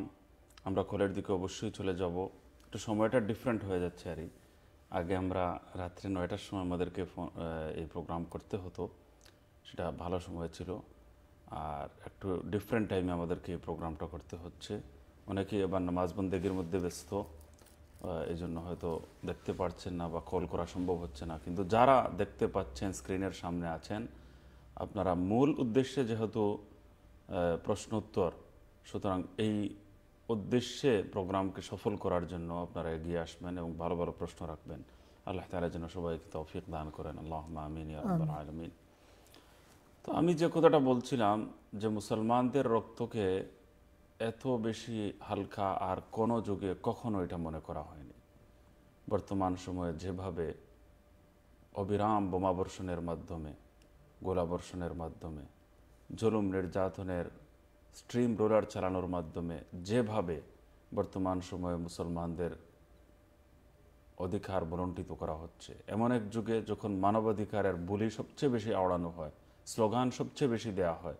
আমরা কলের দিকে অবশ্যই চলে যাব একটু সময়টা ডিফারেন্ট হয়ে যাচ্ছে আরই আগে আমরা রাত্রি নয়টার সময় আমাদেরকে এই প্রোগ্রাম করতে হতো সেটা ভালো সময় ছিল আর একটু ডিফারেন্ট টাইমে আমাদেরকে এই প্রোগ্রামটা করতে হচ্ছে অনেকেই আবার নামাজ বন্দেগের মধ্যে ব্যস্ত এই জন্য হয়তো দেখতে পারছেন না বা কল করা সম্ভব হচ্ছে না কিন্তু যারা দেখতে পাচ্ছেন স্ক্রিনের সামনে আছেন আপনারা মূল উদ্দেশ্যে যেহেতু প্রশ্ন উত্তর সুতরাং এই উদ্দেশ্যে প্রোগ্রামকে সফল করার জন্য আপনারা এগিয়ে আসবেন এবং ভালো ভালো প্রশ্ন রাখবেন আল্লাহ তালা যেন সবাইকে তৌফিক দান করেন আল্লাহ আমিন আলমিন তো আমি যে কথাটা বলছিলাম যে মুসলমানদের রক্তকে এত বেশি হালকা আর কোনো যুগে কখনো এটা মনে করা হয়নি বর্তমান সময়ে যেভাবে অবিরাম বোমাবর্ষণের মাধ্যমে গোলাবর্ষণের মাধ্যমে জুলুম নির্যাতনের স্ট্রিম রোলার চালানোর মাধ্যমে যেভাবে বর্তমান সময়ে মুসলমানদের অধিকার বলণ্টিত করা হচ্ছে এমন এক যুগে যখন মানবাধিকারের বলি সবচেয়ে বেশি আওড়ানো হয় স্লোগান সবচেয়ে বেশি দেয়া হয়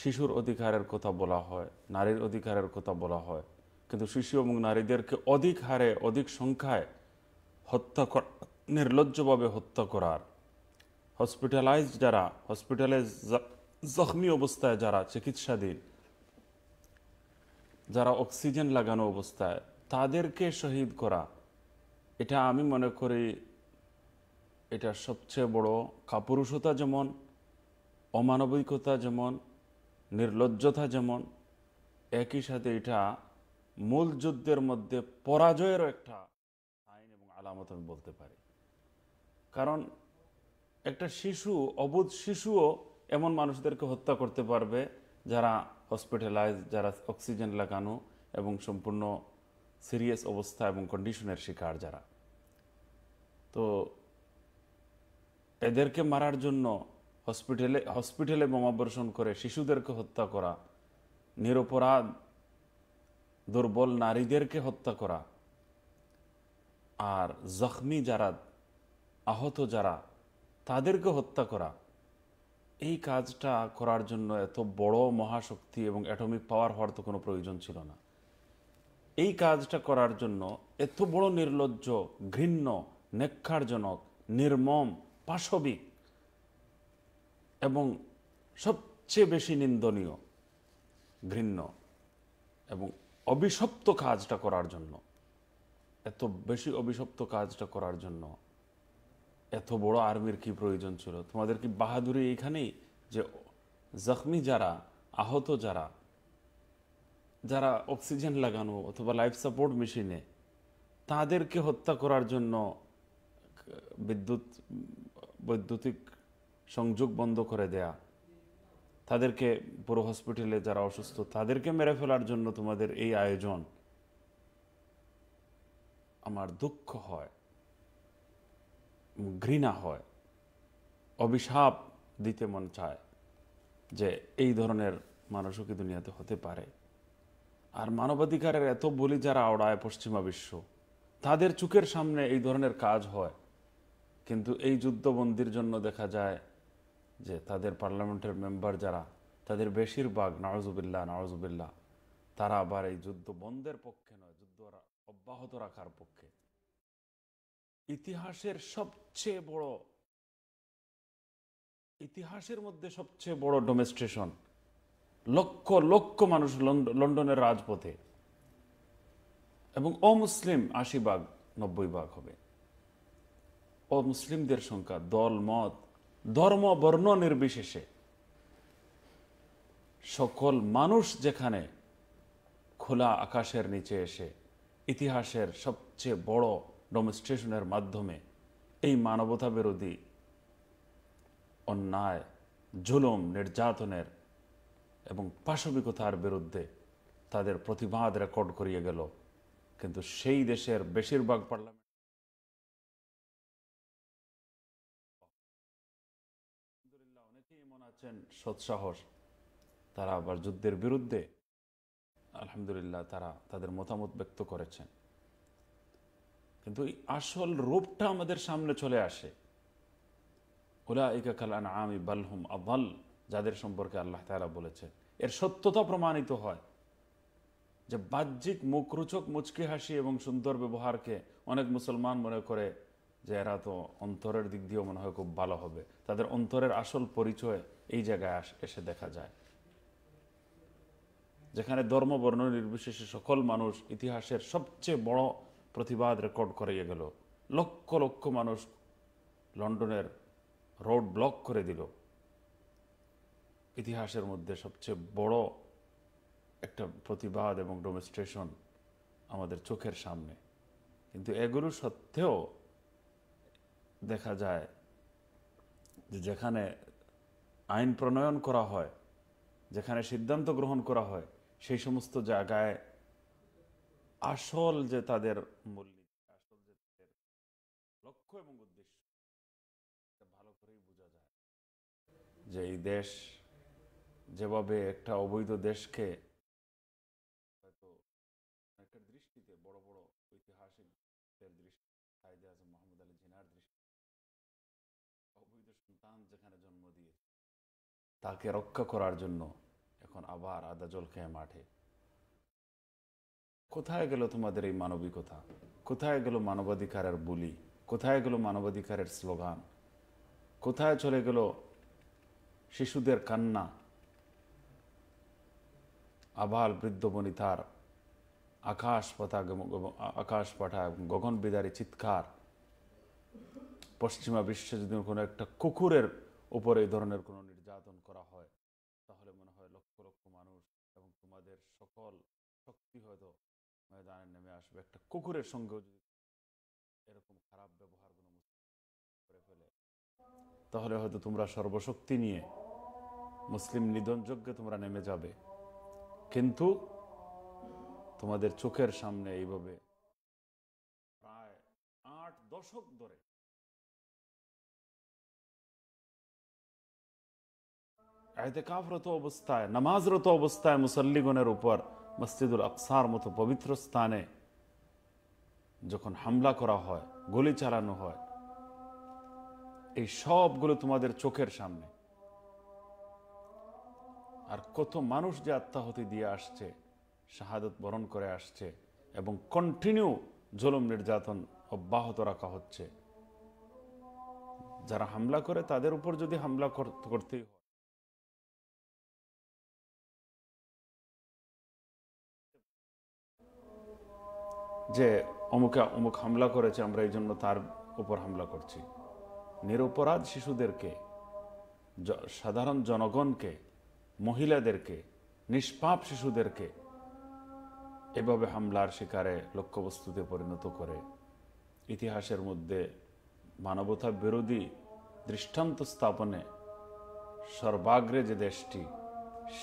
শিশুর অধিকারের কথা বলা হয় নারীর অধিকারের কথা বলা হয় কিন্তু শিশু এবং নারীদেরকে অধিক হারে অধিক সংখ্যায় হত্যা করা নির্লজ্জভাবে হত্যা করার হসপিটালাইজ যারা হসপিটালে জখমি অবস্থায় যারা চিকিৎসাধীন যারা অক্সিজেন লাগানো অবস্থায় তাদেরকে শহীদ করা এটা আমি মনে করি এটা সবচেয়ে বড় কাপুরুষতা যেমন অমানবিকতা যেমন নির্লজ্জতা যেমন একই সাথে এটা মূল যুদ্ধের মধ্যে পরাজয়েরও একটা আইন এবং আলামত আমি বলতে পারি কারণ একটা শিশু অবুধ শিশুও এমন মানুষদেরকে হত্যা করতে পারবে যারা হসপিটালাইজ যারা অক্সিজেন লাগানো এবং সম্পূর্ণ সিরিয়াস অবস্থা এবং কন্ডিশনের শিকার যারা তো এদেরকে মারার জন্য হসপিটালে হসপিটালে বোমাবর্ষণ করে শিশুদেরকে হত্যা করা নিরপরাধ দুর্বল নারীদেরকে হত্যা করা আর জখমি যারা আহত যারা তাদেরকে হত্যা করা এই কাজটা করার জন্য এত বড় মহাশক্তি এবং অ্যাটমিক পাওয়ার হওয়ার তো কোনো প্রয়োজন ছিল না এই কাজটা করার জন্য এত বড় নির্লজ্জ ঘৃণ্য নেক্ষারজনক নির্মম পাশবিক এবং সবচেয়ে বেশি নিন্দনীয় ঘৃণ্য এবং অভিশপ্ত কাজটা করার জন্য এত বেশি অভিশপ্ত কাজটা করার জন্য এত বড় আর্মির কি প্রয়োজন ছিল তোমাদের কি বাহাদুরি এইখানেই যে জখমি যারা আহত যারা যারা অক্সিজেন লাগানো অথবা লাইফ সাপোর্ট মেশিনে তাদেরকে হত্যা করার জন্য বিদ্যুৎ বৈদ্যুতিক সংযোগ বন্ধ করে দেয়া তাদেরকে পুরো হসপিটালে যারা অসুস্থ তাদেরকে মেরে ফেলার জন্য তোমাদের এই আয়োজন আমার দুঃখ হয় ঘৃণা হয় অভিশাপ দিতে মন চায় যে এই ধরনের মানুষও কি দুনিয়াতে হতে পারে আর মানবাধিকারের এত বলি যারা আওড়ায় পশ্চিমা বিশ্ব তাদের চোখের সামনে এই ধরনের কাজ হয় কিন্তু এই যুদ্ধবন্দির জন্য দেখা যায় যে তাদের পার্লামেন্টের মেম্বার যারা তাদের বেশিরভাগ নওয়াজুবিল্লা নওয়াজুবিল্লা তারা আবার এই যুদ্ধ বন্ধের পক্ষে নয় যুদ্ধ অব্যাহত রাখার পক্ষে ইতিহাসের সবচেয়ে বড় ইতিহাসের মধ্যে সবচেয়ে বড় ডোমেস্ট্রেশন লক্ষ লক্ষ মানুষ লন্ডনের রাজপথে এবং অমুসলিম আশি ভাগ নব্বই ভাগ হবে অমুসলিমদের সংখ্যা দল মত ধর্ম বর্ণ নির্বিশেষে সকল মানুষ যেখানে খোলা আকাশের নিচে এসে ইতিহাসের সবচেয়ে বড় ডেমনস্ট্রেশনের মাধ্যমে এই মানবতা বিরোধী অন্যায় জুলুম নির্যাতনের এবং পাশবিকতার বিরুদ্ধে তাদের প্রতিবাদ রেকর্ড করিয়ে গেল কিন্তু সেই দেশের বেশিরভাগ পার্লামেন্ট এমন আছেন সৎসাহস তারা আবার যুদ্ধের বিরুদ্ধে আলহামদুলিল্লাহ তারা তাদের মতামত ব্যক্ত করেছেন কিন্তু আসল রূপটা আমাদের সামনে চলে আসে ওলা ইকাকাল আন আমি বালহুম আব্বাল যাদের সম্পর্কে আল্লাহ তালা বলেছেন এর সত্যতা প্রমাণিত হয় যে বাহ্যিক মুখরোচক মুচকি হাসি এবং সুন্দর ব্যবহারকে অনেক মুসলমান মনে করে যে এরা তো অন্তরের দিক দিয়েও মনে হয় খুব ভালো হবে তাদের অন্তরের আসল পরিচয় এই জায়গায় এসে দেখা যায় যেখানে ধর্ম বর্ণ নির্বিশেষে সকল মানুষ ইতিহাসের সবচেয়ে বড় প্রতিবাদ রেকর্ড করিয়ে গেল লক্ষ লক্ষ মানুষ লন্ডনের রোড ব্লক করে দিল ইতিহাসের মধ্যে সবচেয়ে বড় একটা প্রতিবাদ এবং ডেমনস্ট্রেশন আমাদের চোখের সামনে কিন্তু এগুলো সত্ত্বেও দেখা যায় যে যেখানে আইন প্রণয়ন করা হয় যেখানে সিদ্ধান্ত গ্রহণ করা হয় সেই সমস্ত জায়গায় আসল যে তাদের মূলনীতি আসল যে তাদের লক্ষ্য এবং উদ্দেশ্য ভালো করেই বোঝা যায় যে এই দেশ যেভাবে একটা অবৈধ দেশকে হয়তো একটা দৃষ্টিতে বড় বড় ঐতিহাসিকদের দৃষ্টি সাইদে আজম মোহাম্মদ আলী জিনার দৃষ্টি অবৈধ সন্তান যেখানে জন্ম দিয়ে তাকে রক্ষা করার জন্য এখন আবার আদা জল খেয়ে মাঠে কোথায় গেল তোমাদের এই মানবিকতা কোথায় গেল মানবাধিকারের বলি কোথায় গেল মানবাধিকারের স্লোগান কোথায় চলে গেল শিশুদের কান্না আবাল বৃদ্ধ বনিতার আকাশ পাতা আকাশ পাঠা গগন বিদারী চিৎকার পশ্চিমা বিশ্বে যদি কোনো একটা কুকুরের উপরে এই ধরনের কোনো নির্যাতন করা হয় তাহলে মনে হয় লক্ষ লক্ষ মানুষ এবং তোমাদের সকল শক্তি হয়তো ময়দানে নেমে আসবে একটা কুকুরের সঙ্গেও যদি এরকম খারাপ ব্যবহারগুলো করে ফেলে তাহলে হয়তো তোমরা সর্বশক্তি নিয়ে মুসলিম নিধনযজ্ঞে তোমরা নেমে যাবে কিন্তু তোমাদের চোখের সামনে এইভাবে প্রায় আট দশক ধরে এতেকাফরত অবস্থায় নামাজরত অবস্থায় মুসল্লিগণের উপর মসজিদুল আকসার মতো পবিত্র স্থানে যখন হামলা করা হয় গুলি চালানো হয় এই সবগুলো তোমাদের চোখের সামনে আর কত মানুষ যে আত্মাহতি দিয়ে আসছে শাহাদত বরণ করে আসছে এবং কন্টিনিউ জলম নির্যাতন অব্যাহত রাখা হচ্ছে যারা হামলা করে তাদের উপর যদি হামলা করতে করতেই যে অমুকে অমুক হামলা করেছে আমরা এই জন্য তার উপর হামলা করছি নিরপরাধ শিশুদেরকে সাধারণ জনগণকে মহিলাদেরকে নিষ্পাপ শিশুদেরকে এভাবে হামলার শিকারে লক্ষ্যবস্তুতে পরিণত করে ইতিহাসের মধ্যে মানবতা বিরোধী দৃষ্টান্ত স্থাপনে সর্বাগ্রে যে দেশটি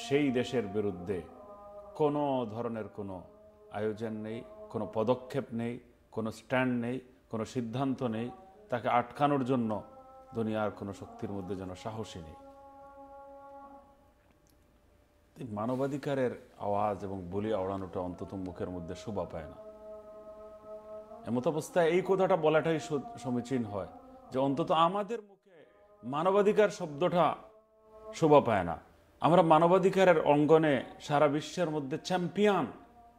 সেই দেশের বিরুদ্ধে কোনো ধরনের কোনো আয়োজন নেই কোনো পদক্ষেপ নেই কোনো স্ট্যান্ড নেই কোনো সিদ্ধান্ত নেই তাকে আটকানোর জন্য দুনিয়ার কোনো শক্তির মধ্যে যেন সাহসী নেই মানবাধিকারের আওয়াজ এবং বলি আওড়ানোটা অন্তত মুখের মধ্যে শোভা পায় না এমত অবস্থায় এই কথাটা বলাটাই সমীচীন হয় যে অন্তত আমাদের মুখে মানবাধিকার শব্দটা শোভা পায় না আমরা মানবাধিকারের অঙ্গনে সারা বিশ্বের মধ্যে champion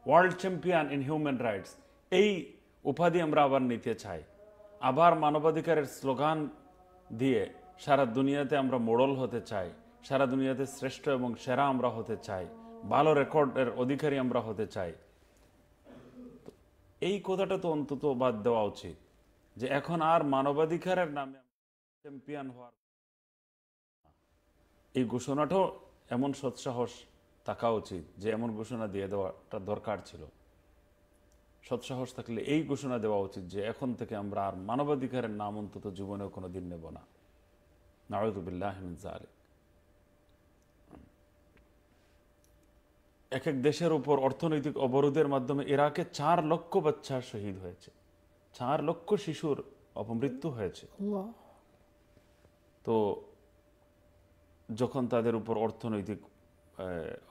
world champion in human rights এই উপাধি আমরা আবার নিতে চাই আবার মানবাধিকারের স্লোগান দিয়ে সারা দুনিয়াতে আমরা মোড়ল হতে চাই সারা দুনিয়াতে শ্রেষ্ঠ এবং সেরা আমরা হতে চাই ভালো রেকর্ডের অধিকারী আমরা হতে চাই এই কথাটা তো অন্তত বাদ দেওয়া উচিত যে এখন আর মানবাধিকারের নামে চ্যাম্পিয়ন হওয়ার এই ঘোষণাটাও এমন সৎসাহস থাকা উচিত যে এমন ঘোষণা দিয়ে দেওয়াটা দরকার ছিল সৎসাহস থাকলে এই ঘোষণা দেওয়া উচিত যে এখন থেকে আমরা আর মানবাধিকারের নাম অন্তত জীবনেও কোনো দিন নেব না এক এক দেশের উপর অর্থনৈতিক অবরোধের মাধ্যমে ইরাকে চার লক্ষ বাচ্চা শহীদ হয়েছে চার লক্ষ শিশুর অপমৃত্যু হয়েছে তো যখন তাদের উপর অর্থনৈতিক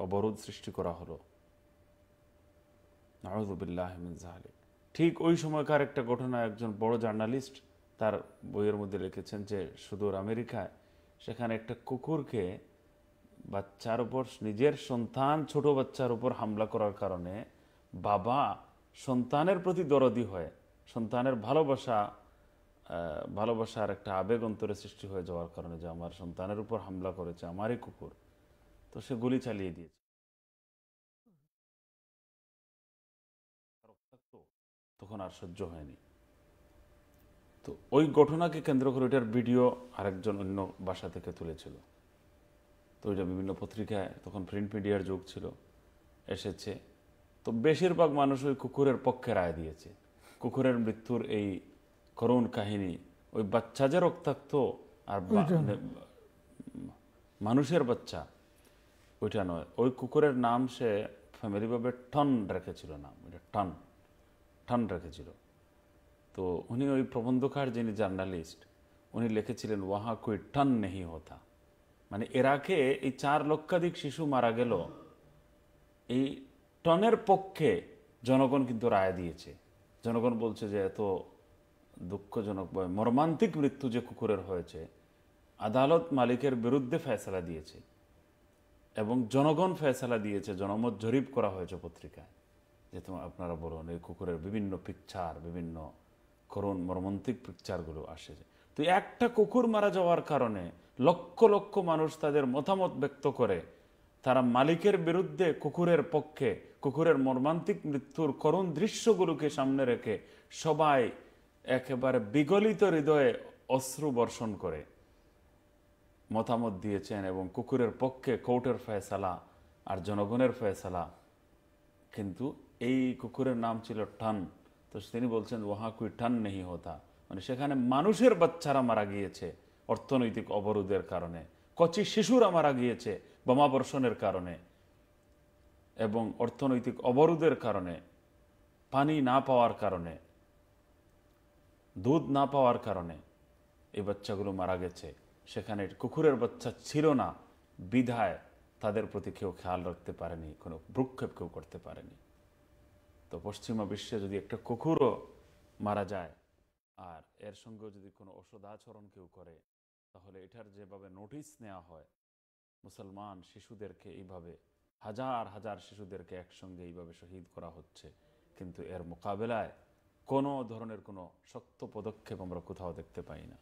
অবরোধ সৃষ্টি করা হলো নওয়াজুবিল্লাহ ঠিক ওই সময়কার একটা ঘটনা একজন বড় জার্নালিস্ট তার বইয়ের মধ্যে লিখেছেন যে সুদূর আমেরিকায় সেখানে একটা কুকুরকে বাচ্চার উপর নিজের সন্তান ছোট বাচ্চার উপর হামলা করার কারণে বাবা সন্তানের প্রতি দরদি হয় সন্তানের ভালোবাসা ভালোবাসার একটা আবেগ অন্তরে সৃষ্টি হয়ে যাওয়ার কারণে যে আমার সন্তানের উপর হামলা করেছে আমারই কুকুর তো সে গুলি চালিয়ে দিয়েছে তখন আর সহ্য হয়নি তো ওই ঘটনাকে কেন্দ্র করে ওইটার ভিডিও আরেকজন অন্য বাসা থেকে তুলেছিল তো ওইটা বিভিন্ন পত্রিকায় তখন প্রিন্ট মিডিয়ার যুগ ছিল এসেছে তো বেশিরভাগ মানুষ ওই কুকুরের পক্ষে রায় দিয়েছে কুকুরের মৃত্যুর এই করুণ কাহিনী ওই বাচ্চা যে রক্তাক্ত আর মানে, মানুষের বাচ্চা ওইটা নয় ওই কুকুরের নাম সে ফ্যামিলিভাবে টন রেখেছিল নাম ওইটা টন টন রেখেছিল তো উনি ওই প্রবন্ধকার যিনি জার্নালিস্ট উনি লিখেছিলেন ওয়াহা কুই টন নেহি হতা মানে এরাকে এই চার লক্ষাধিক শিশু মারা গেল এই টনের পক্ষে জনগণ কিন্তু রায় দিয়েছে জনগণ বলছে যে এত দুঃখজনক মর্মান্তিক মৃত্যু যে কুকুরের হয়েছে আদালত মালিকের বিরুদ্ধে ফেসলা দিয়েছে এবং জনগণ ফেসলা দিয়েছে জনমত জরিপ করা হয়েছে পত্রিকায় যে তোমার আপনারা বলুন এই কুকুরের বিভিন্ন পিকচার বিভিন্ন করুণ মর্মান্তিক পিকচারগুলো আসে তো একটা কুকুর মারা যাওয়ার কারণে লক্ষ লক্ষ মানুষ তাদের মতামত ব্যক্ত করে তারা মালিকের বিরুদ্ধে কুকুরের পক্ষে কুকুরের মর্মান্তিক মৃত্যুর করুণ দৃশ্যগুলোকে সামনে রেখে সবাই একেবারে বিগলিত হৃদয়ে অশ্রু বর্ষণ করে মতামত দিয়েছেন এবং কুকুরের পক্ষে কোর্টের ফয়সালা আর জনগণের ফয়সালা কিন্তু এই কুকুরের নাম ছিল ঠান তো তিনি বলছেন ওহা কুই ঠান নেই হতা মানে সেখানে মানুষের বাচ্চারা মারা গিয়েছে অর্থনৈতিক অবরোধের কারণে কচি শিশুরা মারা গিয়েছে বোমাবর্ষণের কারণে এবং অর্থনৈতিক অবরোধের কারণে পানি না পাওয়ার কারণে দুধ না পাওয়ার কারণে এই বাচ্চাগুলো মারা গেছে সেখানে কুকুরের বাচ্চা ছিল না বিধায় তাদের প্রতি কেউ খেয়াল রাখতে পারেনি কোনো ভ্রুক্ষেপ কেউ করতে পারেনি তো পশ্চিমা বিশ্বে যদি একটা কুকুরও মারা যায় আর এর সঙ্গে যদি কোনো ওষুধাচরণ কেউ করে তাহলে এটার যেভাবে নোটিশ নেওয়া হয় মুসলমান শিশুদেরকে এইভাবে হাজার হাজার শিশুদেরকে একসঙ্গে এইভাবে শহীদ করা হচ্ছে কিন্তু এর মোকাবেলায় কোনো ধরনের কোনো শক্ত পদক্ষেপ আমরা কোথাও দেখতে পাই না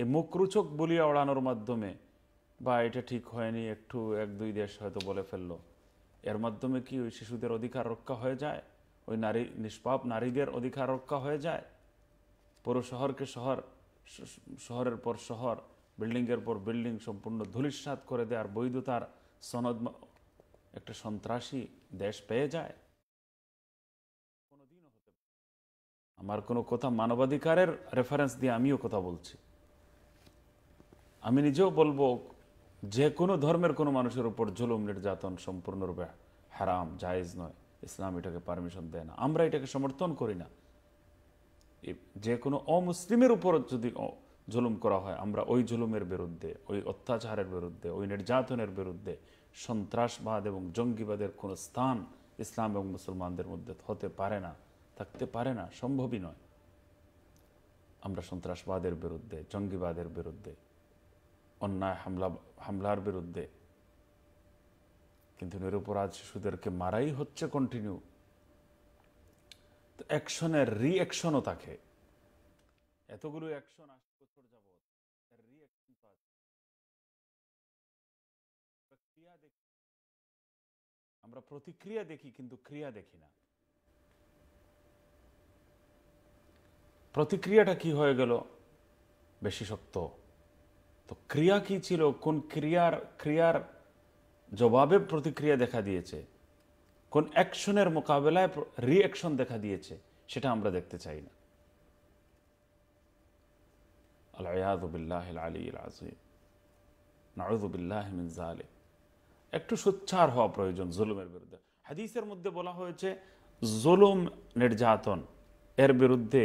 এই মুখরুচক বলিয়া ওড়ানোর মাধ্যমে বা এটা ঠিক হয়নি একটু এক দুই দেশ হয়তো বলে ফেলল এর মাধ্যমে কি ওই শিশুদের অধিকার রক্ষা হয়ে যায় ওই নারী নিষ্পাপ নারীদের অধিকার রক্ষা হয়ে যায় পুরো শহরকে শহর শহরের পর শহর বিল্ডিংয়ের পর বিল্ডিং সম্পূর্ণ ধুলিস্বাত করে দেওয়ার বৈধতার সনদ একটা সন্ত্রাসী দেশ পেয়ে যায় আমার কোনো কথা মানবাধিকারের রেফারেন্স দিয়ে আমিও কথা বলছি আমি নিজেও বলবো যে কোনো ধর্মের কোনো মানুষের উপর জুলুম নির্যাতন সম্পূর্ণরূপে হারাম জায়েজ নয় ইসলাম এটাকে পারমিশন দেয় না আমরা এটাকে সমর্থন করি না যে কোনো অমুসলিমের উপর যদি জুলুম করা হয় আমরা ওই জুলুমের বিরুদ্ধে ওই অত্যাচারের বিরুদ্ধে ওই নির্যাতনের বিরুদ্ধে সন্ত্রাসবাদ এবং জঙ্গিবাদের কোনো স্থান ইসলাম এবং মুসলমানদের মধ্যে হতে পারে না থাকতে পারে না সম্ভবই নয় আমরা সন্ত্রাসবাদের বিরুদ্ধে জঙ্গিবাদের বিরুদ্ধে অন্যায় হামলা হামলার বিরুদ্ধে কিন্তু নিরপরাধ শিশুদেরকে মারাই হচ্ছে কন্টিনিউ তো অ্যাকশনের রিঅ্যাকশনও থাকে এতগুলো অ্যাকশন আশি বছর যাবৎ রিঅ্যাকশন ক্রিয়া দেখি আমরা প্রতিক্রিয়া দেখি কিন্তু ক্রিয়া দেখি না প্রতিক্রিয়াটা কি হয়ে গেল বেশি শক্ত তো ক্রিয়া কি ছিল কোন ক্রিয়ার ক্রিয়ার জবাবে প্রতিক্রিয়া দেখা দিয়েছে কোন অ্যাকশনের মোকাবেলায় রিঅ্যাকশন দেখা দিয়েছে সেটা আমরা দেখতে চাই না একটু সোচ্চার হওয়া প্রয়োজন জুলুমের বিরুদ্ধে হাদিসের মধ্যে বলা হয়েছে জুলুম নির্যাতন এর বিরুদ্ধে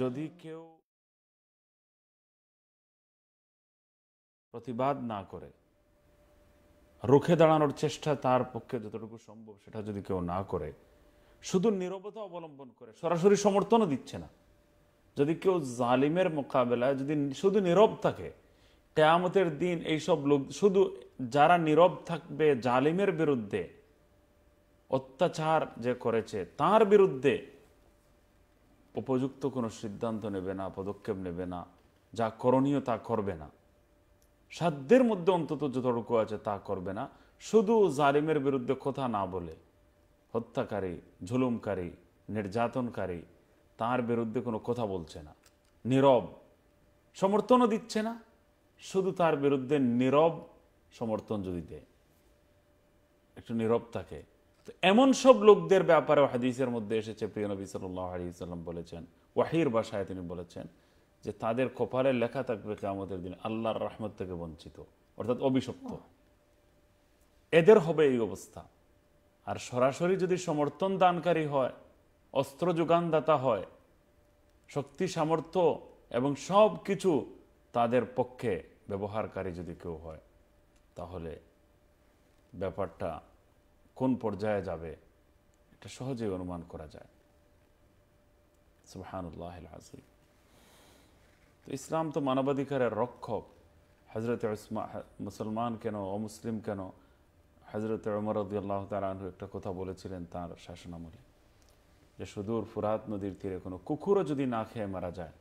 যদি কেউ প্রতিবাদ না করে রুখে দাঁড়ানোর চেষ্টা তার পক্ষে যতটুকু সম্ভব সেটা যদি কেউ না করে শুধু নিরবতা অবলম্বন করে সরাসরি সমর্থনও দিচ্ছে না যদি কেউ জালিমের মোকাবেলায় যদি শুধু নীরব থাকে কেয়ামতের দিন এইসব লোক শুধু যারা নীরব থাকবে জালিমের বিরুদ্ধে অত্যাচার যে করেছে তার বিরুদ্ধে উপযুক্ত কোনো সিদ্ধান্ত নেবে না পদক্ষেপ নেবে না যা করণীয় তা করবে না সাধ্যের মধ্যে অন্তত যতটুকু আছে তা করবে না শুধু জালিমের বিরুদ্ধে কথা না বলে হত্যাকারী ঝুলুমকারী নির্যাতনকারী তার বিরুদ্ধে কোনো কথা বলছে না নীরব সমর্থনও দিচ্ছে না শুধু তার বিরুদ্ধে নীরব সমর্থন যদি দেয় একটু নীরব থাকে তো এমন সব লোকদের ব্যাপারে হাদিসের মধ্যে এসেছে প্রিয় নবী সাল্লাহ সাল্লাম বলেছেন ওয়াহির বাসায় তিনি বলেছেন যে তাদের কপালে লেখা থাকবে কেমতের দিন আল্লাহর রহমত থেকে বঞ্চিত অর্থাৎ অভিশপ্ত এদের হবে এই অবস্থা আর সরাসরি যদি সমর্থন দানকারী হয় অস্ত্র যোগানদাতা হয় শক্তি সামর্থ্য এবং সব কিছু তাদের পক্ষে ব্যবহারকারী যদি কেউ হয় তাহলে ব্যাপারটা কোন পর্যায়ে যাবে এটা সহজেই অনুমান করা যায় সুবাহানুল্লাহ হাসিম তো ইসলাম তো মানবাধিকারের রক্ষক হজরত মুসলমান কেন অমুসলিম কেন হজরত ওমর আল্লাহ তালু একটা কথা বলেছিলেন তার শাসনামলে যে সুদূর ফুরাত নদীর তীরে কোনো কুকুরও যদি না খেয়ে মারা যায়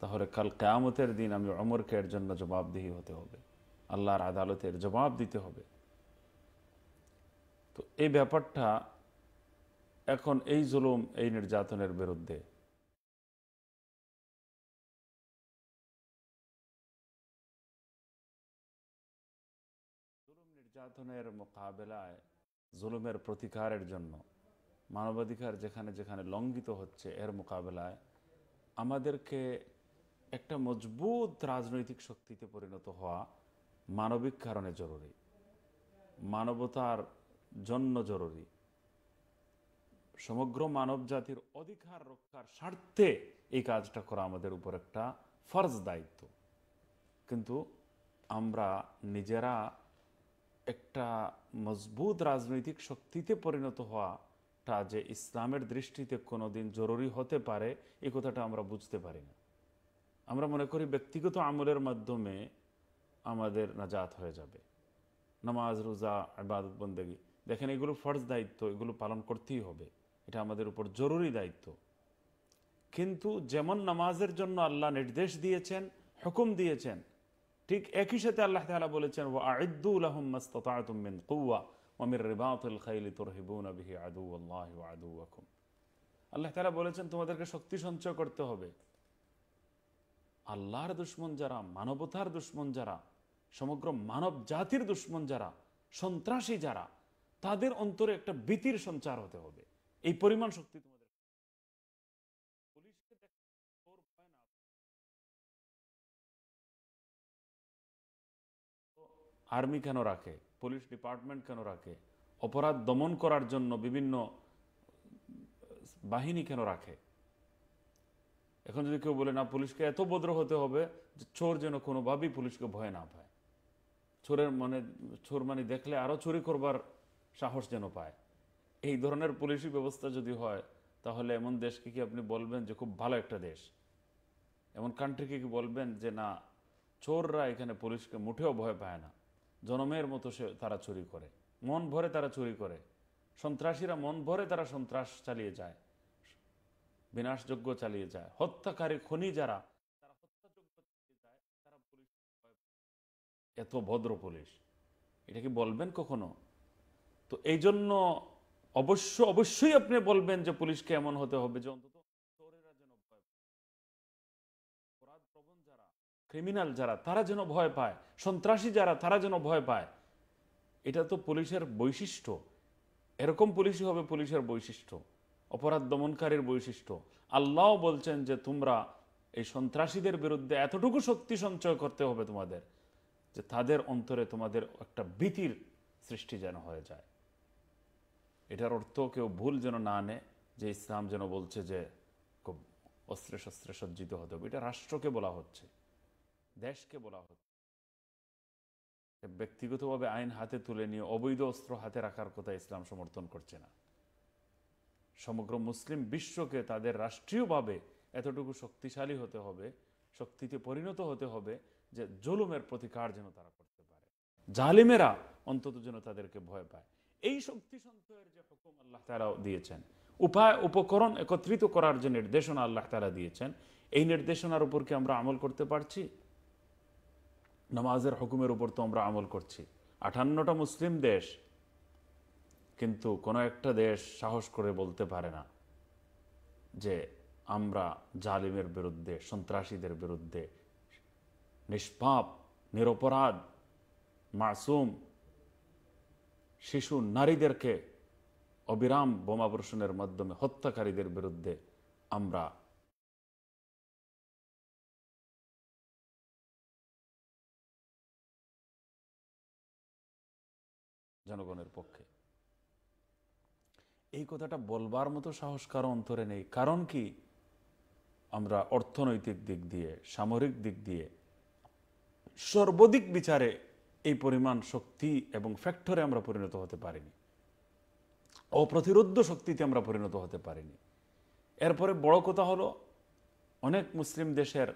তাহলে কাল কেয়ামতের দিন আমি অমরকে এর জন্য জবাবদিহি হতে হবে আল্লাহর আদালতের জবাব দিতে হবে তো এই ব্যাপারটা এখন এই জুলুম এই নির্যাতনের বিরুদ্ধে শোষণের মোকাবেলায় জুলুমের প্রতিকারের জন্য মানবাধিকার যেখানে যেখানে লঙ্ঘিত হচ্ছে এর মোকাবেলায় আমাদেরকে একটা মজবুত রাজনৈতিক শক্তিতে পরিণত হওয়া মানবিক কারণে জরুরি মানবতার জন্য জরুরি সমগ্র মানব জাতির অধিকার রক্ষার স্বার্থে এই কাজটা করা আমাদের উপর একটা ফরজ দায়িত্ব কিন্তু আমরা নিজেরা একটা মজবুত রাজনৈতিক শক্তিতে পরিণত হওয়াটা যে ইসলামের দৃষ্টিতে কোনো দিন জরুরি হতে পারে এই কথাটা আমরা বুঝতে পারি না আমরা মনে করি ব্যক্তিগত আমলের মাধ্যমে আমাদের নাজাত হয়ে যাবে নামাজ রোজা আবাদত বন্দেগী দেখেন এগুলো ফর্জ দায়িত্ব এগুলো পালন করতেই হবে এটা আমাদের উপর জরুরি দায়িত্ব কিন্তু যেমন নামাজের জন্য আল্লাহ নির্দেশ দিয়েছেন হুকুম দিয়েছেন ঠিক একই সাথে আল্লাহ তালা বলেছেন ও আইদুল আল্লাহ বলেছেন তোমাদেরকে শক্তি সঞ্চয় করতে হবে আল্লাহর দুশ্মন যারা মানবতার দুশ্মন যারা সমগ্র মানব জাতির দুশ্মন যারা সন্ত্রাসী যারা তাদের অন্তরে একটা বীতির সঞ্চার হতে হবে এই পরিমাণ শক্তি আর্মি কেন রাখে পুলিশ ডিপার্টমেন্ট কেন রাখে অপরাধ দমন করার জন্য বিভিন্ন বাহিনী কেন রাখে এখন যদি কেউ বলে না পুলিশকে এত ভদ্র হতে হবে যে চোর যেন কোনোভাবেই পুলিশকে ভয় না পায় চোরের মানে চোর মানে দেখলে আরও চুরি করবার সাহস যেন পায় এই ধরনের পুলিশি ব্যবস্থা যদি হয় তাহলে এমন দেশকে কি আপনি বলবেন যে খুব ভালো একটা দেশ এমন কান্ট্রিকে কি বলবেন যে না চোররা এখানে পুলিশকে মুঠেও ভয় পায় না জনমের মতো সে তারা চুরি করে মন ভরে তারা চুরি করে সন্ত্রাসীরা মন ভরে তারা সন্ত্রাস চালিয়ে যায় বিনাশযোগ্য চালিয়ে যায় হত্যাকারী খনি যারা তারা হত্যাযোগ্য চালিয়ে যায় তারা পুলিশ এত ভদ্র পুলিশ এটা কি বলবেন কখনো তো এই জন্য অবশ্য অবশ্যই আপনি বলবেন যে পুলিশকে এমন হতে হবে যে অন্তত ক্রিমিনাল যারা তারা যেন ভয় পায় সন্ত্রাসী যারা তারা যেন ভয় পায় এটা তো পুলিশের বৈশিষ্ট্য এরকম পুলিশই হবে পুলিশের বৈশিষ্ট্য অপরাধ দমনকারীর বৈশিষ্ট্য আল্লাহ বলছেন যে তোমরা এই সন্ত্রাসীদের বিরুদ্ধে এতটুকু শক্তি সঞ্চয় করতে হবে তোমাদের যে তাদের অন্তরে তোমাদের একটা ভীতির সৃষ্টি যেন হয়ে যায় এটার অর্থ কেউ ভুল যেন না আনে যে ইসলাম যেন বলছে যে খুব অস্ত্রে শস্ত্রে সজ্জিত হতে হবে এটা রাষ্ট্রকে বলা হচ্ছে দেশকে বলা হতো ব্যক্তিগতভাবে আইন হাতে তুলে নিয়ে অবৈধ অস্ত্র হাতে রাখার কথা ইসলাম সমর্থন করছে না সমগ্র মুসলিম বিশ্বকে তাদের রাষ্ট্রীয়ভাবে এতটুকু শক্তিশালী হতে হবে শক্তিতে পরিণত হতে হবে যে জুলুমের প্রতিকার যেন তারা করতে পারে জালিমেরা অন্তত যেন তাদেরকে ভয় পায় এই শক্তি সঞ্চয়ের যে হুকুম আল্লাহ তারা দিয়েছেন উপায় উপকরণ একত্রিত করার যে নির্দেশনা আল্লাহ তারা দিয়েছেন এই নির্দেশনার উপর কি আমরা আমল করতে পারছি নামাজের হুকুমের উপর তো আমরা আমল করছি আঠান্নটা মুসলিম দেশ কিন্তু কোনো একটা দেশ সাহস করে বলতে পারে না যে আমরা জালিমের বিরুদ্ধে সন্ত্রাসীদের বিরুদ্ধে নিষ্পাপ নিরপরাধ মাসুম শিশু নারীদেরকে অবিরাম বোমাবর্ষণের মাধ্যমে হত্যাকারীদের বিরুদ্ধে আমরা জনগণের পক্ষে এই কথাটা বলবার মতো সাহস কারো অন্তরে নেই কারণ কি আমরা অর্থনৈতিক দিক দিয়ে সামরিক দিক দিয়ে সর্বদিক বিচারে এই পরিমাণ শক্তি এবং ফ্যাক্টরে আমরা পরিণত হতে পারিনি অপ্রতিরোধ শক্তিতে আমরা পরিণত হতে পারিনি এরপরে বড় কথা হলো অনেক মুসলিম দেশের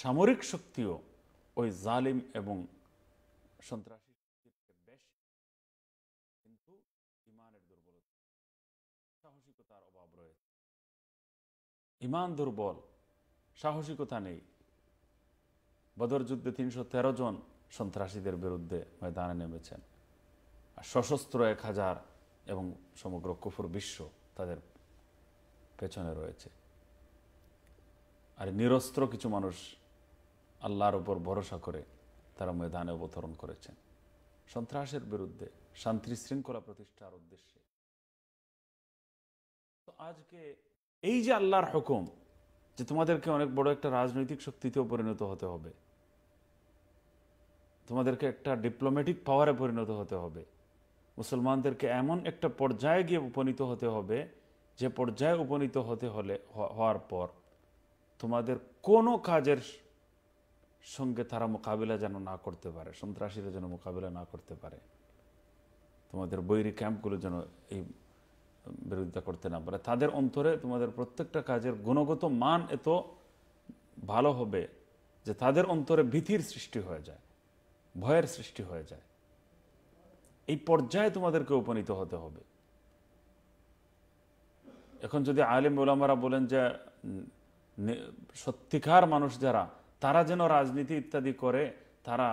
সামরিক শক্তিও ওই জালিম এবং সন্ত্রাসী ইমান দুর্বল সাহসিকতা নেই বদর যুদ্ধে তিনশো তেরো জন সন্ত্রাসীদের বিরুদ্ধে ময়দানে নেমেছেন আর সশস্ত্র এক হাজার এবং সমগ্র কুফুর বিশ্ব তাদের পেছনে রয়েছে আর নিরস্ত্র কিছু মানুষ আল্লাহর উপর ভরসা করে তারা ময়দানে অবতরণ করেছেন সন্ত্রাসের বিরুদ্ধে শান্তি শৃঙ্খলা প্রতিষ্ঠার উদ্দেশ্যে তো আজকে এই যে আল্লাহর হুকুম যে তোমাদেরকে অনেক বড় একটা রাজনৈতিক শক্তিতেও পরিণত হতে হবে তোমাদেরকে একটা ডিপ্লোম্যাটিক পাওয়ারে পরিণত হতে হবে মুসলমানদেরকে এমন একটা পর্যায়ে গিয়ে উপনীত হতে হবে যে পর্যায়ে উপনীত হতে হলে হওয়ার পর তোমাদের কোনো কাজের সঙ্গে তারা মোকাবিলা যেন না করতে পারে সন্ত্রাসীরা যেন মোকাবিলা না করতে পারে তোমাদের বৈরী ক্যাম্পগুলো যেন এই বিরোধিতা করতে না পারে তাদের অন্তরে তোমাদের প্রত্যেকটা কাজের গুণগত মান এত ভালো হবে যে তাদের অন্তরে ভীতির সৃষ্টি হয়ে যায় ভয়ের সৃষ্টি হয়ে যায় এই পর্যায়ে তোমাদেরকে উপনীত হতে হবে এখন যদি আলিম ওলামারা বলেন যে সত্যিকার মানুষ যারা তারা যেন রাজনীতি ইত্যাদি করে তারা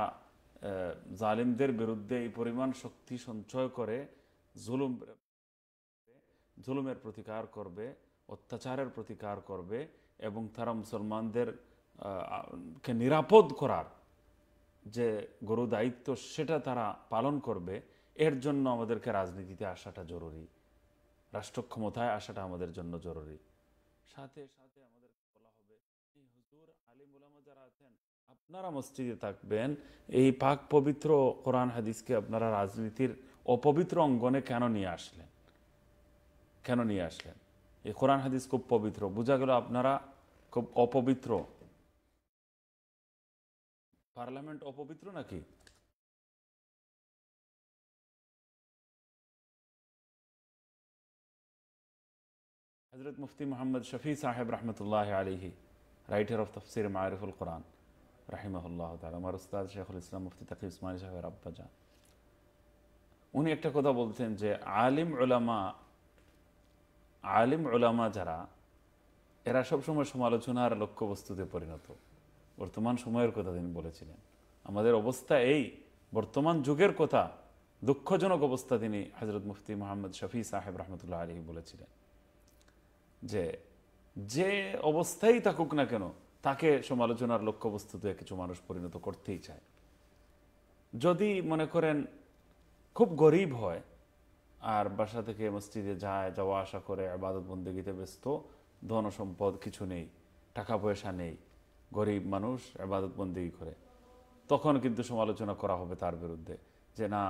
জালিমদের বিরুদ্ধে এই পরিমাণ শক্তি সঞ্চয় করে জুলুম জুলুমের প্রতিকার করবে অত্যাচারের প্রতিকার করবে এবং তারা মুসলমানদের কে নিরাপদ করার যে গরু দায়িত্ব সেটা তারা পালন করবে এর জন্য আমাদেরকে রাজনীতিতে আসাটা জরুরি রাষ্ট্রক্ষমতায় আসাটা আমাদের জন্য জরুরি সাথে সাথে আমাদের বলা হবে হুজুর আলিম ওলামা যারা আছেন আপনারা মসজিদে থাকবেন এই পাক পবিত্র কোরআন হাদিসকে আপনারা রাজনীতির অপবিত্র অঙ্গনে কেন নিয়ে আসলেন কেন নিয়ে আসলেন এই কোরআন হাদিস খুব পবিত্র বোঝা গেল আপনারা খুব অপবিত্র পার্লামেন্ট অপবিত্র নাকি হজরত মুফতি মোহাম্মদ শফি সাহেব রহমতুল্লাহ আলহি রাইটার অফ তফসির মায়রফুল কোরআন রাহিমাহুল্লাহ আমার উস্তাদ শেখুল ইসলাম মুফতি তাকি ইসমাইল সাহেব আব্বাজান উনি একটা কথা বলতেন যে আলিম উলামা আলিম ওলামা যারা এরা সবসময় সমালোচনার লক্ষ্যবস্তুতে পরিণত বর্তমান সময়ের কথা তিনি বলেছিলেন আমাদের অবস্থা এই বর্তমান যুগের কথা দুঃখজনক অবস্থা তিনি হজরত মুফতি মোহাম্মদ শফি সাহেব রহমতুল্লাহ আলী বলেছিলেন যে যে অবস্থাই থাকুক না কেন তাকে সমালোচনার লক্ষ্যবস্তুতে কিছু মানুষ পরিণত করতেই চায় যদি মনে করেন খুব গরিব হয় আর বাসা থেকে মসজিদে যায় যাওয়া আসা করে আবাদত বন্দেগিতে ব্যস্ত ধন সম্পদ কিছু নেই টাকা পয়সা নেই গরিব মানুষ আবাদত বন্দেগি করে তখন কিন্তু সমালোচনা করা হবে তার বিরুদ্ধে যে না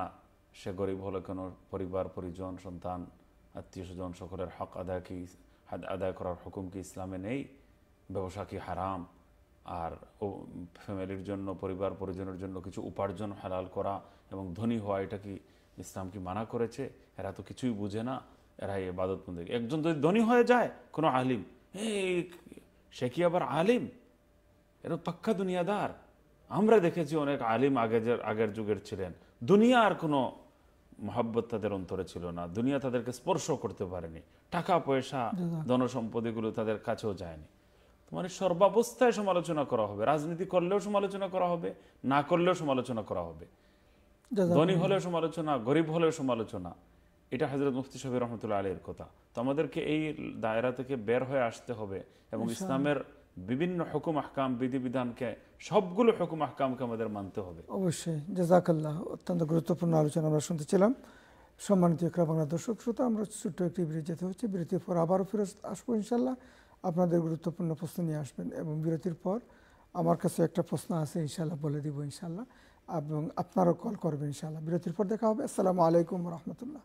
সে গরিব হলে কোনো পরিবার পরিজন সন্তান আত্মীয় স্বজন সকলের হক আদায় কি আদায় করার হুকুম কি ইসলামে নেই ব্যবসা কি হারাম আর ফ্যামিলির জন্য পরিবার পরিজনের জন্য কিছু উপার্জন হালাল করা এবং ধনী হওয়া এটা কি ইসলাম কি মানা করেছে এরা তো কিছুই বুঝে না এরা এ বাদত মন্দির একজন যদি ধনী হয়ে যায় কোনো আলিম সে কি আবার আলিম এরা পাক্কা দুনিয়াদার আমরা দেখেছি অনেক আলিম আগে আগের যুগের ছিলেন দুনিয়া আর কোনো মহাব্বত তাদের অন্তরে ছিল না দুনিয়া তাদেরকে স্পর্শ করতে পারেনি টাকা পয়সা ধনসম্পত্তিগুলো তাদের কাছেও যায়নি মানে সর্বাবস্থায় সমালোচনা করা হবে রাজনীতি করলেও সমালোচনা করা হবে না করলেও সমালোচনা করা হবে ধনী হলেও সমালোচনা গরিব হলেও সমালোচনা এটা হজরত মুফতি সাহেব রহমতুল্লাহ আলীর কথা তো আমাদেরকে এই দায়রা থেকে বের হয়ে আসতে হবে এবং ইসলামের বিভিন্ন হুকুম আহকাম বিধিবিধানকে সবগুলো হুকুম আহকামকে আমাদের মানতে হবে অবশ্যই জাজাকাল্লাহ অত্যন্ত গুরুত্বপূর্ণ আলোচনা আমরা শুনতেছিলাম সম্মানিত একরা বাংলা দর্শক শ্রোতা আমরা ছোট্ট একটি বিরতি যেতে হচ্ছে বিরতির পর আবারও ফিরে আসবো ইনশাল্লাহ আপনাদের গুরুত্বপূর্ণ প্রশ্ন নিয়ে আসবেন এবং বিরতির পর আমার কাছে একটা প্রশ্ন আছে ইনশাল্লাহ বলে দিব ইনশাল্লাহ এবং আপনারাও কল করবেন ইনশাআল্লাহ বিরতির পর দেখা হবে আসসালামু আলাইকুম রহমতুল্লাহ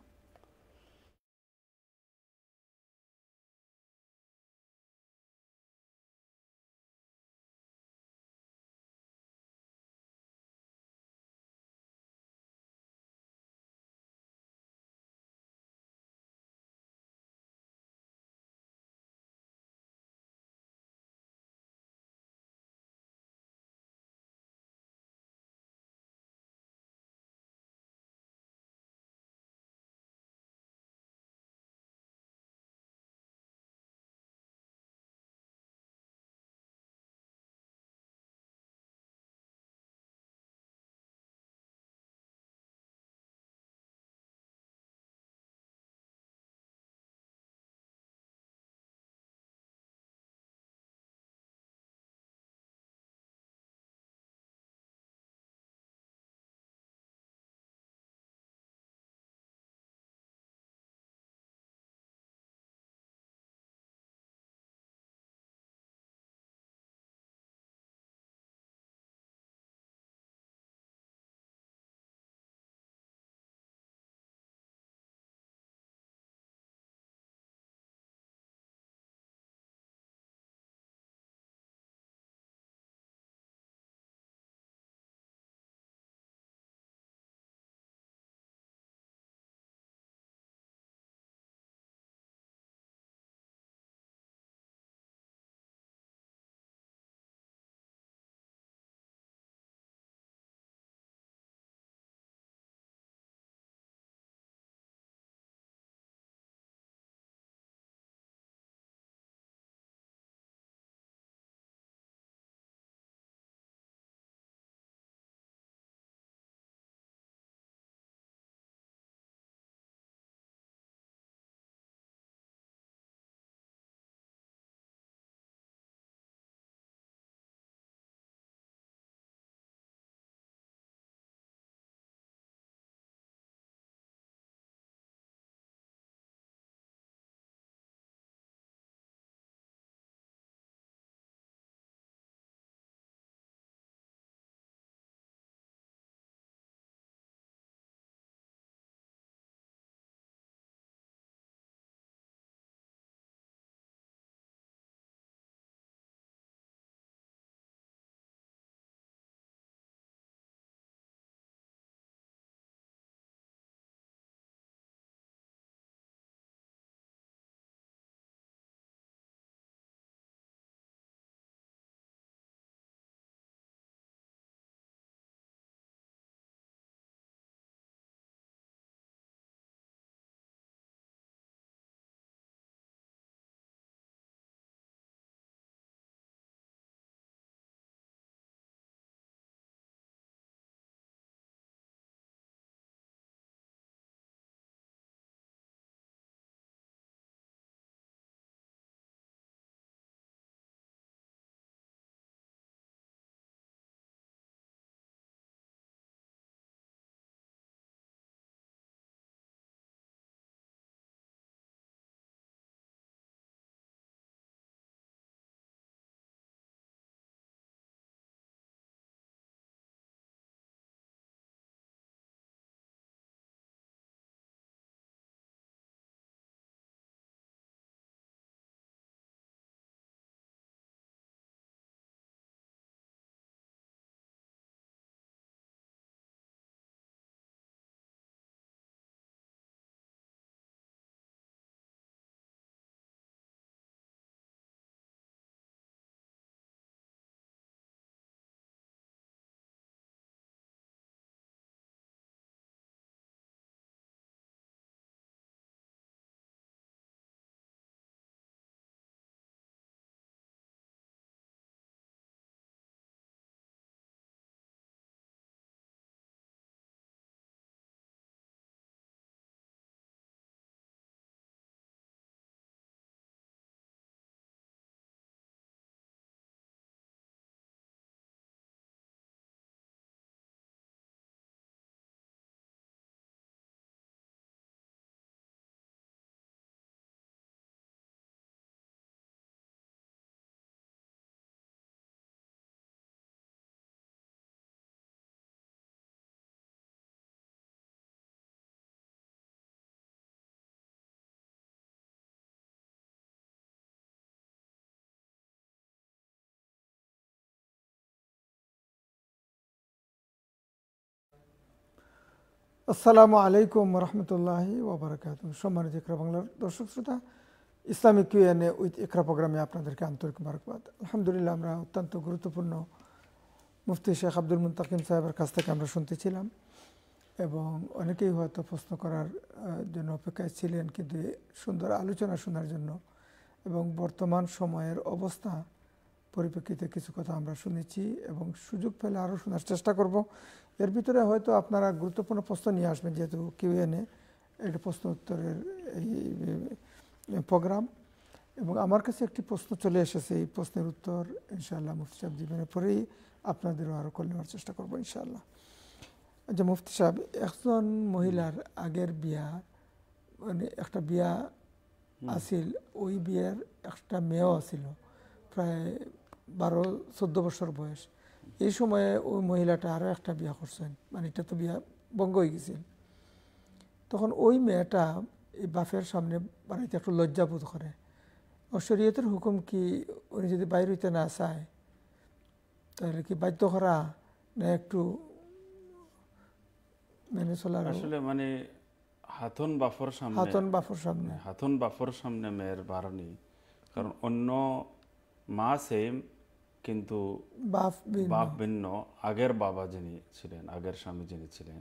আসসালামু আলাইকুম রহমতুল্লাহ ওবরাকাত সম্মানিত ইকরা বাংলার দর্শক শ্রোতা ইসলামিক কিউএনএ উইথ ইকরা প্রোগ্রামে আপনাদেরকে আন্তরিক মারকবাদ আলহামদুলিল্লাহ আমরা অত্যন্ত গুরুত্বপূর্ণ মুফতি শেখ আব্দুল মুন্তাকিম সাহেবের কাছ থেকে আমরা শুনতেছিলাম এবং অনেকেই হয়তো প্রশ্ন করার জন্য অপেক্ষায় ছিলেন কিন্তু সুন্দর আলোচনা শোনার জন্য এবং বর্তমান সময়ের অবস্থা পরিপ্রেক্ষিতে কিছু কথা আমরা শুনেছি এবং সুযোগ পেলে আরও শোনার চেষ্টা করব এর ভিতরে হয়তো আপনারা গুরুত্বপূর্ণ প্রশ্ন নিয়ে আসবেন যেহেতু কিউ এনে একটা প্রশ্ন উত্তরের এই প্রোগ্রাম এবং আমার কাছে একটি প্রশ্ন চলে এসেছে এই প্রশ্নের উত্তর ইনশাআল্লাহ মুফতি সাহেব দিবেনের পরেই আপনাদেরও আরও করে নেওয়ার চেষ্টা করবো ইনশাআল্লাহ যে আচ্ছা, মুফতি সাহেব একজন মহিলার আগের বিয়া মানে একটা বিয়া আছিল ওই বিয়ের একটা মেয়েও আসিল প্রায় বারো চোদ্দ বছর বয়স এই সময়ে ওই মহিলাটা আরও একটা বিয়া করছেন মানে এটা তো বিয়া বঙ্গ হয়ে গেছিল তখন ওই মেয়েটা এই বাফের সামনে বাড়িতে একটু লজ্জাবোধ করে ও শরীয়তের হুকুম কি উনি যদি বাইর হইতে না চায় তাহলে কি বাধ্য করা না একটু মেনে চলার আসলে মানে হাতন বাফর সামনে হাতন বাফর সামনে হাতন বাফর সামনে মেয়ের বারণি কারণ অন্য মা সেম কিন্তু বাপ ভিন্ন আগের বাবা যিনি ছিলেন আগের স্বামী যিনি ছিলেন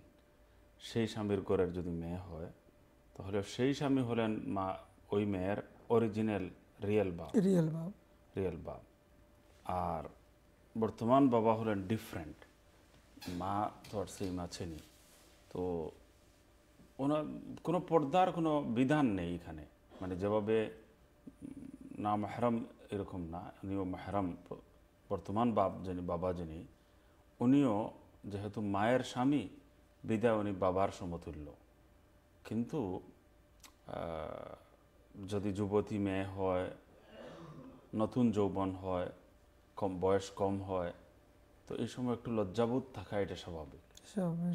সেই স্বামীর ঘরের যদি মেয়ে হয় তাহলে সেই স্বামী হলেন মা ওই মেয়ের অরিজিনাল রিয়েল বাপ রিয়েল বাপ রিয়েল বাপ আর বর্তমান বাবা হলেন ডিফারেন্ট মা তো আর সেই মা চেনি তো ওনার কোনো পর্দার কোনো বিধান নেই এখানে মানে যেভাবে না মাহরম এরকম না উনিও মাহরম বর্তমান বাপ যিনি বাবা যিনি উনিও যেহেতু মায়ের স্বামী বিদায় উনি বাবার সমতুল্য কিন্তু যদি যুবতী মেয়ে হয় নতুন যৌবন হয় কম বয়স কম হয় তো এই সময় একটু লজ্জাবোধ থাকা এটা স্বাভাবিক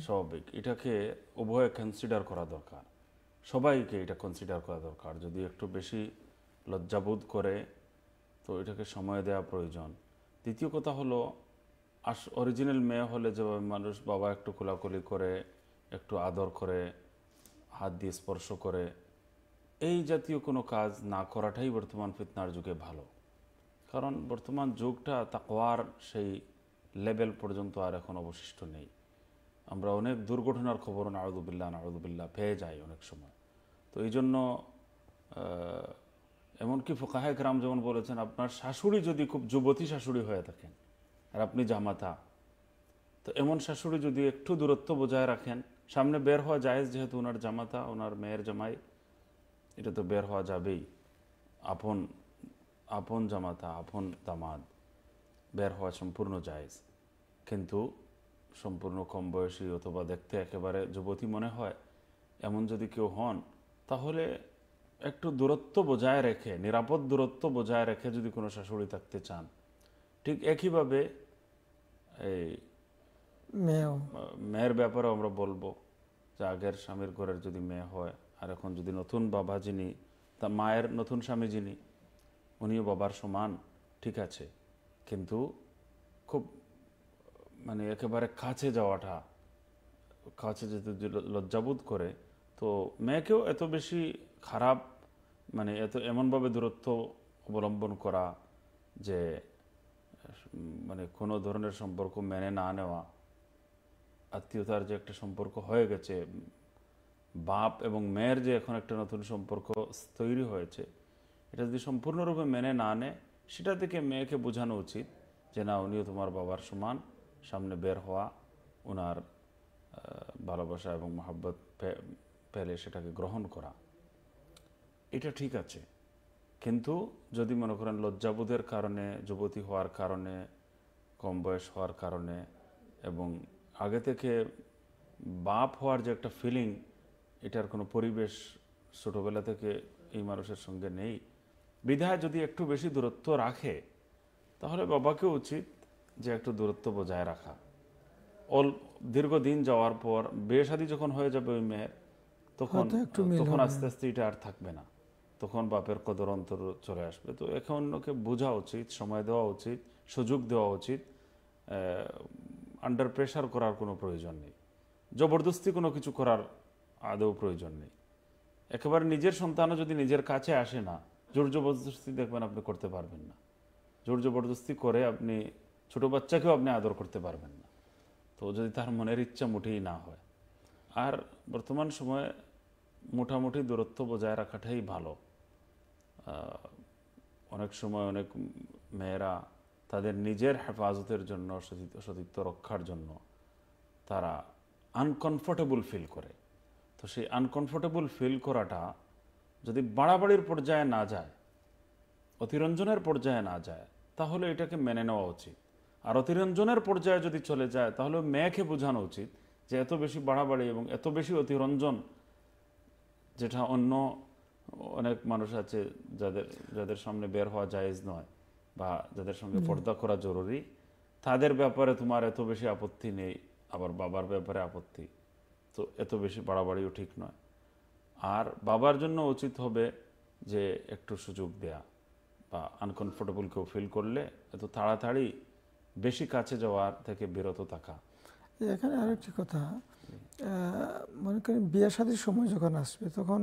স্বাভাবিক এটাকে উভয়ে কনসিডার করা দরকার সবাইকে এটা কনসিডার করা দরকার যদি একটু বেশি লজ্জাবোধ করে তো এটাকে সময় দেওয়া প্রয়োজন দ্বিতীয় কথা হলো আস অরিজিনাল মেয়ে হলে যেভাবে মানুষ বাবা একটু খোলাখুলি করে একটু আদর করে হাত দিয়ে স্পর্শ করে এই জাতীয় কোনো কাজ না করাটাই বর্তমান ফিতনার যুগে ভালো কারণ বর্তমান যুগটা তাকওয়ার সেই লেভেল পর্যন্ত আর এখন অবশিষ্ট নেই আমরা অনেক দুর্ঘটনার খবর নারদুবিল্লা নারদুবিল্লা পেয়ে যাই অনেক সময় তো এই জন্য এমনকি ফোকাহে গ্রাম যেমন বলেছেন আপনার শাশুড়ি যদি খুব যুবতী শাশুড়ি হয়ে থাকেন আর আপনি জামাতা তো এমন শাশুড়ি যদি একটু দূরত্ব বজায় রাখেন সামনে বের হওয়া যায় যেহেতু ওনার জামাতা ওনার মেয়ের জামাই এটা তো বের হওয়া যাবেই আপন আপন জামাতা আপন দামাদ বের হওয়া সম্পূর্ণ জায়েজ কিন্তু সম্পূর্ণ কম বয়সী অথবা দেখতে একেবারে যুবতী মনে হয় এমন যদি কেউ হন তাহলে একটু দূরত্ব বজায় রেখে নিরাপদ দূরত্ব বজায় রেখে যদি কোনো শাশুড়ি থাকতে চান ঠিক একইভাবে এই মেয়ের ব্যাপারেও আমরা বলবো যে আগের স্বামীর ঘরের যদি মেয়ে হয় আর এখন যদি নতুন বাবা যিনি তা মায়ের নতুন স্বামী যিনি উনিও বাবার সমান ঠিক আছে কিন্তু খুব মানে একেবারে কাছে যাওয়াটা কাছে যেতে লজ্জাবোধ করে তো মেয়েকেও এত বেশি খারাপ মানে এত এমনভাবে দূরত্ব অবলম্বন করা যে মানে কোনো ধরনের সম্পর্ক মেনে না নেওয়া আত্মীয়তার যে একটা সম্পর্ক হয়ে গেছে বাপ এবং মেয়ের যে এখন একটা নতুন সম্পর্ক তৈরি হয়েছে এটা যদি সম্পূর্ণরূপে মেনে না নেয় সেটা থেকে মেয়েকে বোঝানো উচিত যে না উনিও তোমার বাবার সমান সামনে বের হওয়া ওনার ভালোবাসা এবং মহাব্বত পেলে সেটাকে গ্রহণ করা এটা ঠিক আছে কিন্তু যদি মনে করেন লজ্জাবোধের কারণে যুবতী হওয়ার কারণে কম বয়স হওয়ার কারণে এবং আগে থেকে বাপ হওয়ার যে একটা ফিলিং এটার কোনো পরিবেশ ছোটোবেলা থেকে এই মানুষের সঙ্গে নেই বিধায় যদি একটু বেশি দূরত্ব রাখে তাহলে বাবাকেও উচিত যে একটু দূরত্ব বজায় রাখা অল দীর্ঘদিন যাওয়ার পর বেশাদি যখন হয়ে যাবে ওই মেয়ের তখন তখন আস্তে আস্তে এটা আর থাকবে না তখন বাপের কদর অন্তর চলে আসবে তো একে অন্যকে বোঝা উচিত সময় দেওয়া উচিত সুযোগ দেওয়া উচিত আন্ডার প্রেশার করার কোনো প্রয়োজন নেই জবরদস্তি কোনো কিছু করার আদৌ প্রয়োজন নেই একেবারে নিজের সন্তানও যদি নিজের কাছে আসে না জোর জবরদস্তি দেখবেন আপনি করতে পারবেন না জোর জবরদস্তি করে আপনি ছোট বাচ্চাকেও আপনি আদর করতে পারবেন না তো যদি তার মনের ইচ্ছা মুঠেই না হয় আর বর্তমান সময়ে মোটামুটি দূরত্ব বজায় রাখাটাই ভালো অনেক সময় অনেক মেয়েরা তাদের নিজের হেফাজতের জন্য সতীত্ব রক্ষার জন্য তারা আনকমফোর্টেবল ফিল করে তো সেই আনকমফোর্টেবল ফিল করাটা যদি বাড়াবাড়ির পর্যায়ে না যায় অতিরঞ্জনের পর্যায়ে না যায় তাহলে এটাকে মেনে নেওয়া উচিত আর অতিরঞ্জনের পর্যায়ে যদি চলে যায় তাহলে মেয়েকে বোঝানো উচিত যে এত বেশি বাড়াবাড়ি এবং এত বেশি অতিরঞ্জন যেটা অন্য অনেক মানুষ আছে যাদের যাদের সামনে বের হওয়া জায়েজ নয় বা যাদের সঙ্গে পর্দা করা জরুরি তাদের ব্যাপারে তোমার এত বেশি আপত্তি নেই আবার বাবার ব্যাপারে আপত্তি তো এত বেশি বাড়াবাড়িও ঠিক নয় আর বাবার জন্য উচিত হবে যে একটু সুযোগ দেয়া বা আনকমফোর্টেবল কেউ ফিল করলে এত তাড়াতাড়ি বেশি কাছে যাওয়ার থেকে বিরত থাকা এখানে আরেকটি কথা মনে করেন বিয়ে সময় যখন আসবে তখন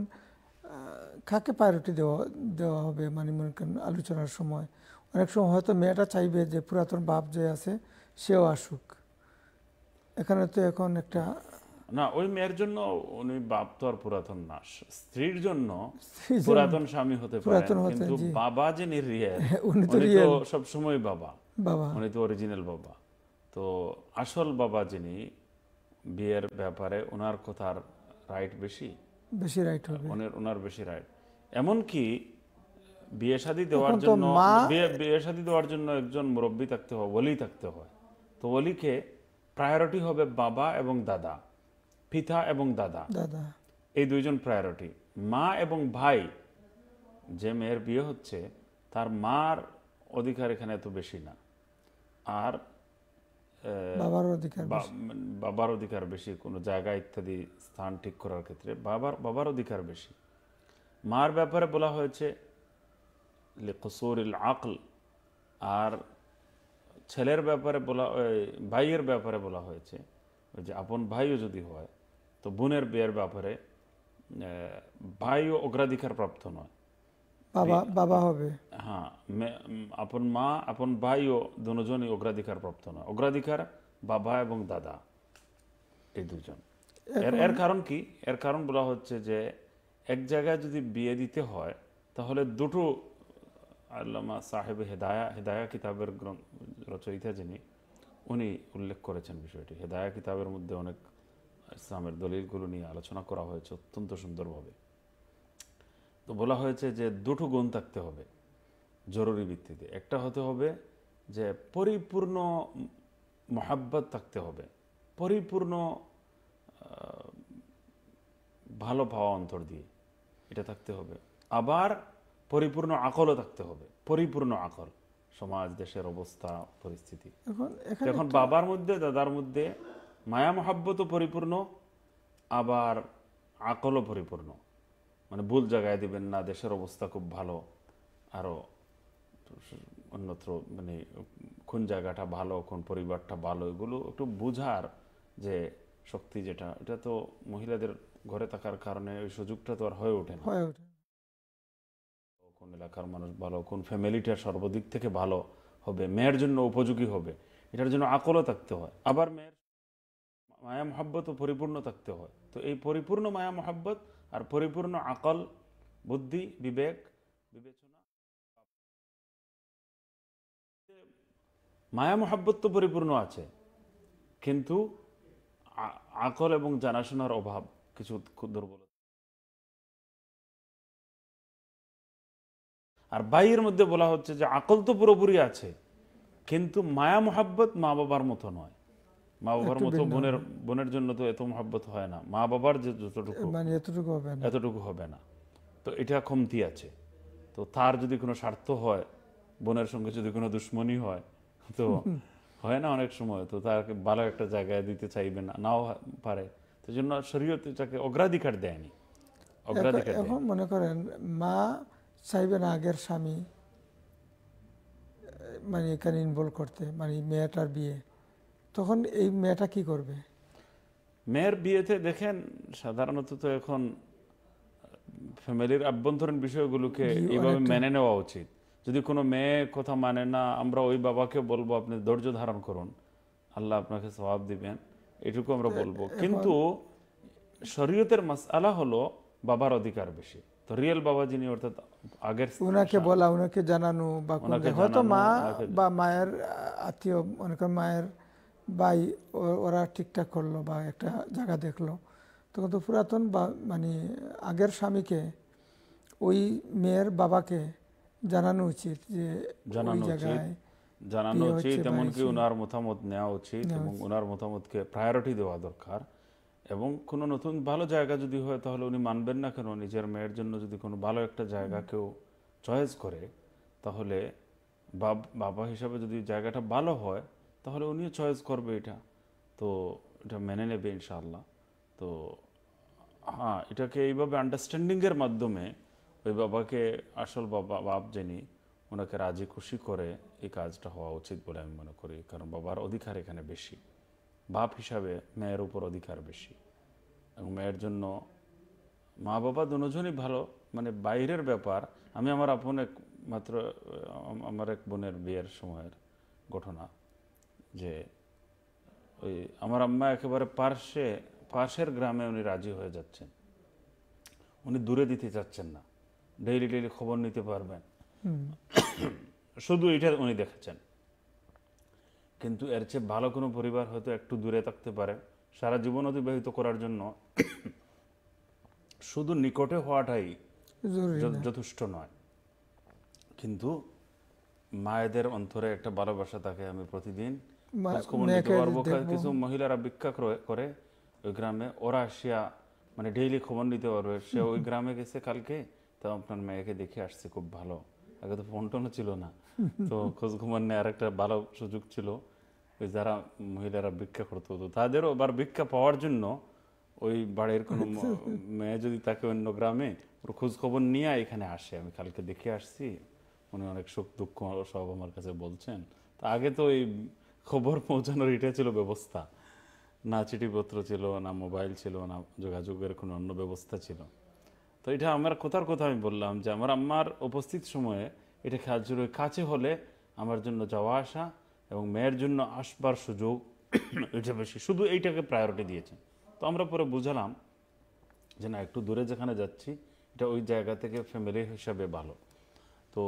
কাকে প্রায়োরিটি দেওয়া দেওয়া হবে মানে মনে করেন আলোচনার সময় অনেক সময় হয়তো মেয়েটা চাইবে যে পুরাতন বাপ যে আছে সেও আসুক এখানে তো এখন একটা না ওই মেয়ের জন্য উনি বাপ তো আর পুরাতন না স্ত্রীর জন্য পুরাতন স্বামী হতে পারেন কিন্তু বাবা যিনি রিয়েল হ্যাঁ, উনি তো সব সময় বাবা বাবা উনি তো অরিজিনাল বাবা তো আসল বাবা যিনি বিয়ের ব্যাপারে ওনার কথার রাইট বেশি বেশি রাইট হবে ওনার বেশি রাইট বিয়ে শাদী দেওয়ার জন্য বিয়ে শাদী দেওয়ার জন্য একজন মুরব্বী থাকতে হয় ওলি থাকতে হয় তো ওলিকে প্রায়োরিটি হবে বাবা এবং দাদা পিতা এবং দাদা দাদা এই দুইজন প্রায়োরিটি মা এবং ভাই যে মেয়ের বিয়ে হচ্ছে তার মার অধিকার এখানে এত বেশি না আর বাবার অধিকার বাবার অধিকার বেশি কোনো জায়গা ইত্যাদি স্থান ঠিক করার ক্ষেত্রে বাবার বাবার অধিকার বেশি মার ব্যাপারে বলা হয়েছে কসৌরিল আকল আর ছেলের ব্যাপারে বলা ভাইয়ের ব্যাপারে বলা হয়েছে যে আপন ভাইও যদি হয় তো বোনের বিয়ের ব্যাপারে ভাইও অগ্রাধিকার প্রাপ্ত নয় বাবা হবে হ্যাঁ আপন মা আপন ভাইও দুজনই অগ্রাধিকার প্রাপ্ত না অগ্রাধিকার বাবা এবং দাদা এই দুজন এর কারণ কি এর কারণ বলা হচ্ছে যে এক জায়গায় যদি বিয়ে দিতে হয় তাহলে দুটো আল্লামা সাহেব হেদায়া হেদায়া কিতাবের রচয়িতা যিনি উনি উল্লেখ করেছেন বিষয়টি হেদায়া কিতাবের মধ্যে অনেক ইসলামের দলিলগুলো নিয়ে আলোচনা করা হয়েছে অত্যন্ত সুন্দরভাবে তো বলা হয়েছে যে দুটো গুণ থাকতে হবে জরুরি ভিত্তিতে একটা হতে হবে যে পরিপূর্ণ মহাব্বত থাকতে হবে পরিপূর্ণ ভালো পাওয়া অন্তর দিয়ে এটা থাকতে হবে আবার পরিপূর্ণ আকলও থাকতে হবে পরিপূর্ণ আকল সমাজ দেশের অবস্থা পরিস্থিতি এখন বাবার মধ্যে দাদার মধ্যে মায়া মহাব্বতও পরিপূর্ণ আবার আকলও পরিপূর্ণ মানে ভুল জায়গায় দিবেন না দেশের অবস্থা খুব ভালো আরও অন্যত্র মানে কোন জায়গাটা ভালো কোন পরিবারটা ভালো এগুলো একটু বুঝার যে শক্তি যেটা এটা তো মহিলাদের ঘরে থাকার কারণে ওই সুযোগটা তো আর হয়ে ওঠে না হয়ে ওঠে কোন এলাকার মানুষ ভালো কোন ফ্যামিলিটা সর্বদিক থেকে ভালো হবে মেয়ের জন্য উপযোগী হবে এটার জন্য আকলও থাকতে হয় আবার মেয়ের মায়া মহাব্বতও পরিপূর্ণ থাকতে হয় তো এই পরিপূর্ণ মায়া মহাব্বত আর পরিপূর্ণ আকল বুদ্ধি বিবেক বিবেচনা মায়া মহাব্বত তো পরিপূর্ণ আছে কিন্তু আকল এবং জানাশোনার অভাব কিছু দুর্বলতা আর বাইয়ের মধ্যে বলা হচ্ছে যে আকল তো পুরোপুরি আছে কিন্তু মায়া মহাব্বত মা বাবার মতো নয় মা বাবার মতো বোনের বোনের জন্য তো এত মহাব্বত হয় না মা বাবার যে যতটুকু মানে এতটুকু হবে না এতটুকু হবে না তো এটা কমতি আছে তো তার যদি কোনো স্বার্থ হয় বোনের সঙ্গে যদি কোনো দুশ্মনী হয় তো [LAUGHS] হয় না অনেক সময় তো তাকে ভালো একটা জায়গায় দিতে চাইবে না নাও পারে তো জন্য শরীয়ত তাকে অগ্রাধিকার দেয়নি অগ্রাধিকার এখন মনে করেন মা চাইবে না আগের স্বামী মানে এখানে ইনভলভ করতে মানে মেয়েটার বিয়ে তখন এই মেয়েটা কি করবে মেয়ের বিয়েতে দেখেন সাধারণত তো এখন ফ্যামিলির আভ্যন্তরীণ বিষয়গুলোকে এইভাবে মেনে নেওয়া উচিত যদি কোনো মেয়ে কথা মানে না আমরা ওই বাবাকে বলবো আপনি ধৈর্য ধারণ করুন আল্লাহ আপনাকে স্বভাব দিবেন এটুকু আমরা বলবো কিন্তু শরীয়তের মাস আলা হলো বাবার অধিকার বেশি তো রিয়েল বাবা যিনি অর্থাৎ আগের ওনাকে বলা ওনাকে জানানো বা হয়তো মা বা মায়ের আত্মীয় অনেক মায়ের বাই ওরা ঠিকঠাক করলো বা একটা জায়গা দেখলো তখন তো পুরাতন বা মানে আগের স্বামীকে ওই মেয়ের বাবাকে জানানো উচিত যে ওই জায়গায় জানানো উচিত এমনকি ওনার মতামত নেওয়া উচিত এবং ওনার মতামতকে প্রায়োরিটি দেওয়া দরকার এবং কোনো নতুন ভালো জায়গা যদি হয় তাহলে উনি মানবেন না কেন নিজের মেয়ের জন্য যদি কোনো ভালো একটা জায়গা কেউ চয়েস করে তাহলে বাবা হিসাবে যদি জায়গাটা ভালো হয় তাহলে উনিও চয়েস করবে এটা তো এটা মেনে নেবে ইনশাআল্লাহ তো হ্যাঁ এটাকে এইভাবে আন্ডারস্ট্যান্ডিংয়ের মাধ্যমে ওই বাবাকে আসল বাবা বাপ যিনি ওনাকে রাজি খুশি করে এই কাজটা হওয়া উচিত বলে আমি মনে করি কারণ বাবার অধিকার এখানে বেশি বাপ হিসাবে মেয়ের উপর অধিকার বেশি এবং মেয়ের জন্য মা বাবা দুজনই ভালো মানে বাইরের ব্যাপার আমি আমার আপন এক মাত্র আমার এক বোনের বিয়ের সময়ের ঘটনা যে ওই আমার আম্মা একেবারে পার্শ্বে পাশের গ্রামে উনি রাজি হয়ে যাচ্ছেন উনি দূরে দিতে চাচ্ছেন না ডেইলি ডেইলি খবর নিতে পারবেন শুধু এটা উনি দেখেছেন কিন্তু এর চেয়ে ভালো কোনো পরিবার হয়তো একটু দূরে থাকতে পারে সারা জীবন অতিবাহিত করার জন্য শুধু নিকটে হওয়াটাই যথেষ্ট নয় কিন্তু মায়েদের অন্তরে একটা ভালোবাসা থাকে আমি প্রতিদিন কিছু মহিলারা ভিক্ষা করে ওই গ্রামে ওরা আসিয়া মানে ডেইলি খবর নিতে পারবে সে ওই [LAUGHS] গ্রামে গেছে কালকে তো আপনার মেয়েকে দেখে আসছে খুব ভালো আগে তো ফোন টোনও ছিল না [LAUGHS] তো ভালো সুযোগ ছিল ওই যারা মহিলারা ভিক্ষা করতে হতো তাদেরও আবার ভিক্ষা পাওয়ার জন্য ওই বাড়ির কোনো আচ্ছা। মেয়ে যদি তাকে অন্য গ্রামে ওর খবর নিয়ে এখানে আসে আমি কালকে দেখে আসছি উনি অনেক সুখ দুঃখ সব আমার কাছে বলছেন তা আগে তো এই খবর পৌঁছানোর এটা ছিল ব্যবস্থা না চিঠিপত্র ছিল না মোবাইল ছিল না যোগাযোগের কোনো অন্য ব্যবস্থা ছিল তো এটা আমার কথার কথা আমি বললাম যে আমার আম্মার উপস্থিত সময়ে এটা খেয়াল কাছে হলে আমার জন্য যাওয়া আসা এবং মেয়ের জন্য আসবার সুযোগ [CLEARS THROAT] এটা বেশি শুধু এইটাকে প্রায়োরিটি দিয়েছেন তো আমরা পরে বুঝালাম যে না একটু দূরে যেখানে যাচ্ছি এটা ওই জায়গা থেকে ফ্যামিলি হিসাবে ভালো তো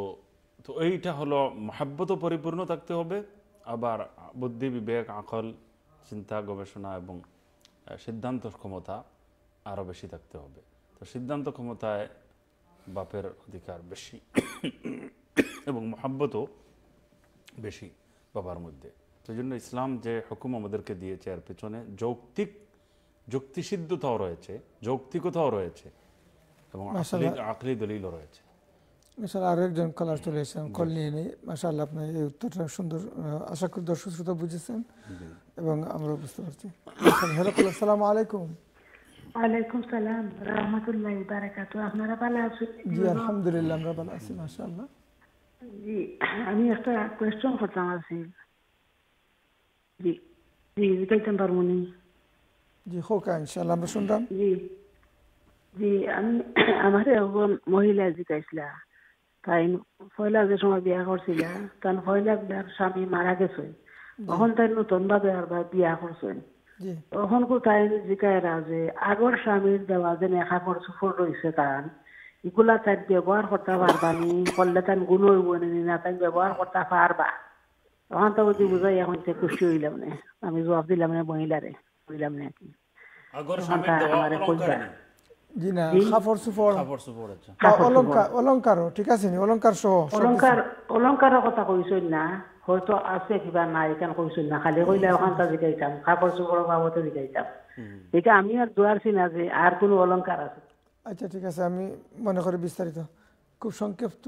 তো এইটা হলো মাহাব্যত পরিপূর্ণ থাকতে হবে আবার বুদ্ধি বিবেক আকল চিন্তা গবেষণা এবং সিদ্ধান্ত ক্ষমতা আরও বেশি থাকতে হবে তো সিদ্ধান্ত ক্ষমতায় বাপের অধিকার বেশি এবং মহাব্বতও বেশি বাবার মধ্যে সেই জন্য ইসলাম যে হুকুম আমাদেরকে দিয়েছে এর পেছনে যৌক্তিক যুক্তিসিদ্ধতাও রয়েছে যৌক্তিকতাও রয়েছে এবং আকলি দলিলও রয়েছে মিশাল কলার চলে এসেছেন কল নিয়ে নেই আপনি এই উত্তরটা সুন্দর আশা করি দর্শক শ্রোতা বুঝেছেন এবং আমরা বুঝতে পারছি হ্যালো কল আলাইকুম সালাম রহমতুল্লাহ আপনারা ভালো আছেন জি আলহামদুলিল্লাহ আমরা ভালো আছি জি আমি একটা কোয়েশ্চন আছি জি জি পারবো নি জি হোক আমরা শুনলাম জি জি আমি আমার মহিলা জিজ্ঞাসা তাই পয়লা যে সময় বিয়া করছিল তার পয়লা বিয়ার স্বামী মারা গেছে তখন তাই নতুন ভাবে আবার বিয়া করছেন তখন কো তাই জিকায়রা যে আগর স্বামীর দেওয়া যে নেখা করছে ফোর রয়েছে কারণ এগুলা তাই ব্যবহার করতে পারবা নি করলে তাই গুণ হইব না তাই ব্যবহার করতে পারবা তখন তো বুঝি বুঝাই এখন থেকে খুশি হইলাম না আমি জবাব দিলাম না মহিলারে হইলাম না কি আগর স্বামীর দেওয়া আচ্ছা। ঠিক আছে কথা না হয়তো আছে কিবা নাই না খালি আমি কোনো আছে আচ্ছা ঠিক আছে আমি মনে করি বিস্তারিত খুব সংক্ষিপ্ত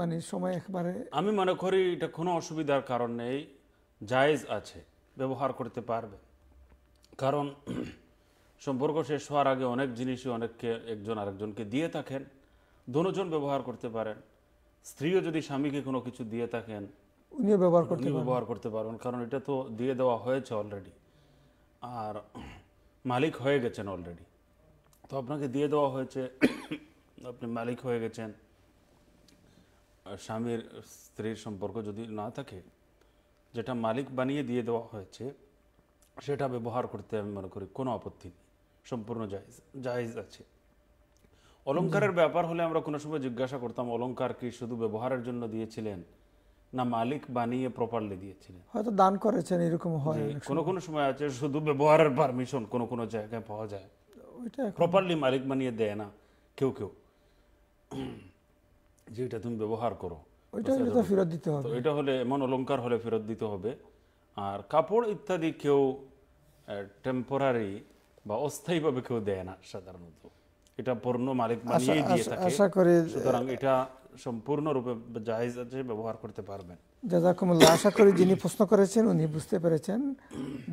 মানে সময় একবারে আমি মনে করি এটা কোনো অসুবিধার কারণ নেই জায়েজ আছে ব্যবহার করতে পারবে কারণ সম্পর্ক শেষ হওয়ার আগে অনেক জিনিসই অনেককে একজন আরেকজনকে দিয়ে থাকেন দুজন ব্যবহার করতে পারেন স্ত্রীও যদি স্বামীকে কোনো কিছু দিয়ে থাকেন উনিও ব্যবহার করতে ব্যবহার করতে পারবেন কারণ এটা তো দিয়ে দেওয়া হয়েছে অলরেডি আর মালিক হয়ে গেছেন অলরেডি তো আপনাকে দিয়ে দেওয়া হয়েছে আপনি মালিক হয়ে গেছেন স্বামীর স্ত্রীর সম্পর্ক যদি না থাকে যেটা মালিক বানিয়ে দিয়ে দেওয়া হয়েছে সেটা ব্যবহার করতে আমি মনে করি কোনো আপত্তি নেই সম্পূর্ণ জায়জ আছে অলঙ্কারের ব্যাপার হলে আমরা কোনো সময় জিজ্ঞাসা করতাম অলঙ্কার কি শুধু ব্যবহারের জন্য দিয়েছিলেন না মালিক বানিয়ে প্রপারলি দিয়েছিলেন হয়তো দান করেছেন এরকম হয় কোনো কোনো সময় আছে শুধু ব্যবহারের পারমিশন কোনো কোনো জায়গায় পাওয়া যায় ওইটা প্রপারলি মালিক বানিয়ে দেয় না কেউ কেউ যে এটা তুমি ব্যবহার করো ওইটা হলে তো ফেরত দিতে হবে এটা হলে এমন অলঙ্কার হলে ফেরত দিতে হবে আর কাপড় ইত্যাদি কেউ টেম্পোরারি বা অস্থায়ীভাবে কেউ দেয় না সাধারণত এটা পূর্ণ মালিক বানিয়ে দিয়ে থাকে আশা করি সুতরাং এটা সম্পূর্ণরূপে জায়েজ আছে ব্যবহার করতে পারবেন জাজাকুমুল্লাহ আশা করি যিনি প্রশ্ন করেছেন উনি বুঝতে পেরেছেন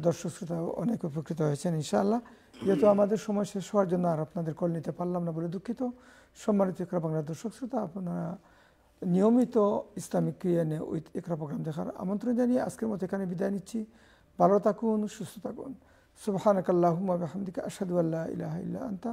দর্শক শ্রোতা অনেক উপকৃত হয়েছেন ইনশাআল্লাহ যেহেতু আমাদের সময় শেষ হওয়ার জন্য আর আপনাদের কল নিতে পারলাম না বলে দুঃখিত সম্মানিত একরা বাংলা দর্শক শ্রোতা আপনারা নিয়মিত ইসলামিক ক্রিয়া নিয়ে উইথ একরা প্রোগ্রাম দেখার আমন্ত্রণ জানিয়ে আজকের মতো এখানে বিদায় নিচ্ছি ভালো থাকুন সুস্থ থাকুন سبحانك اللهم وبحمدك أشهد أن لا إله إلا أنت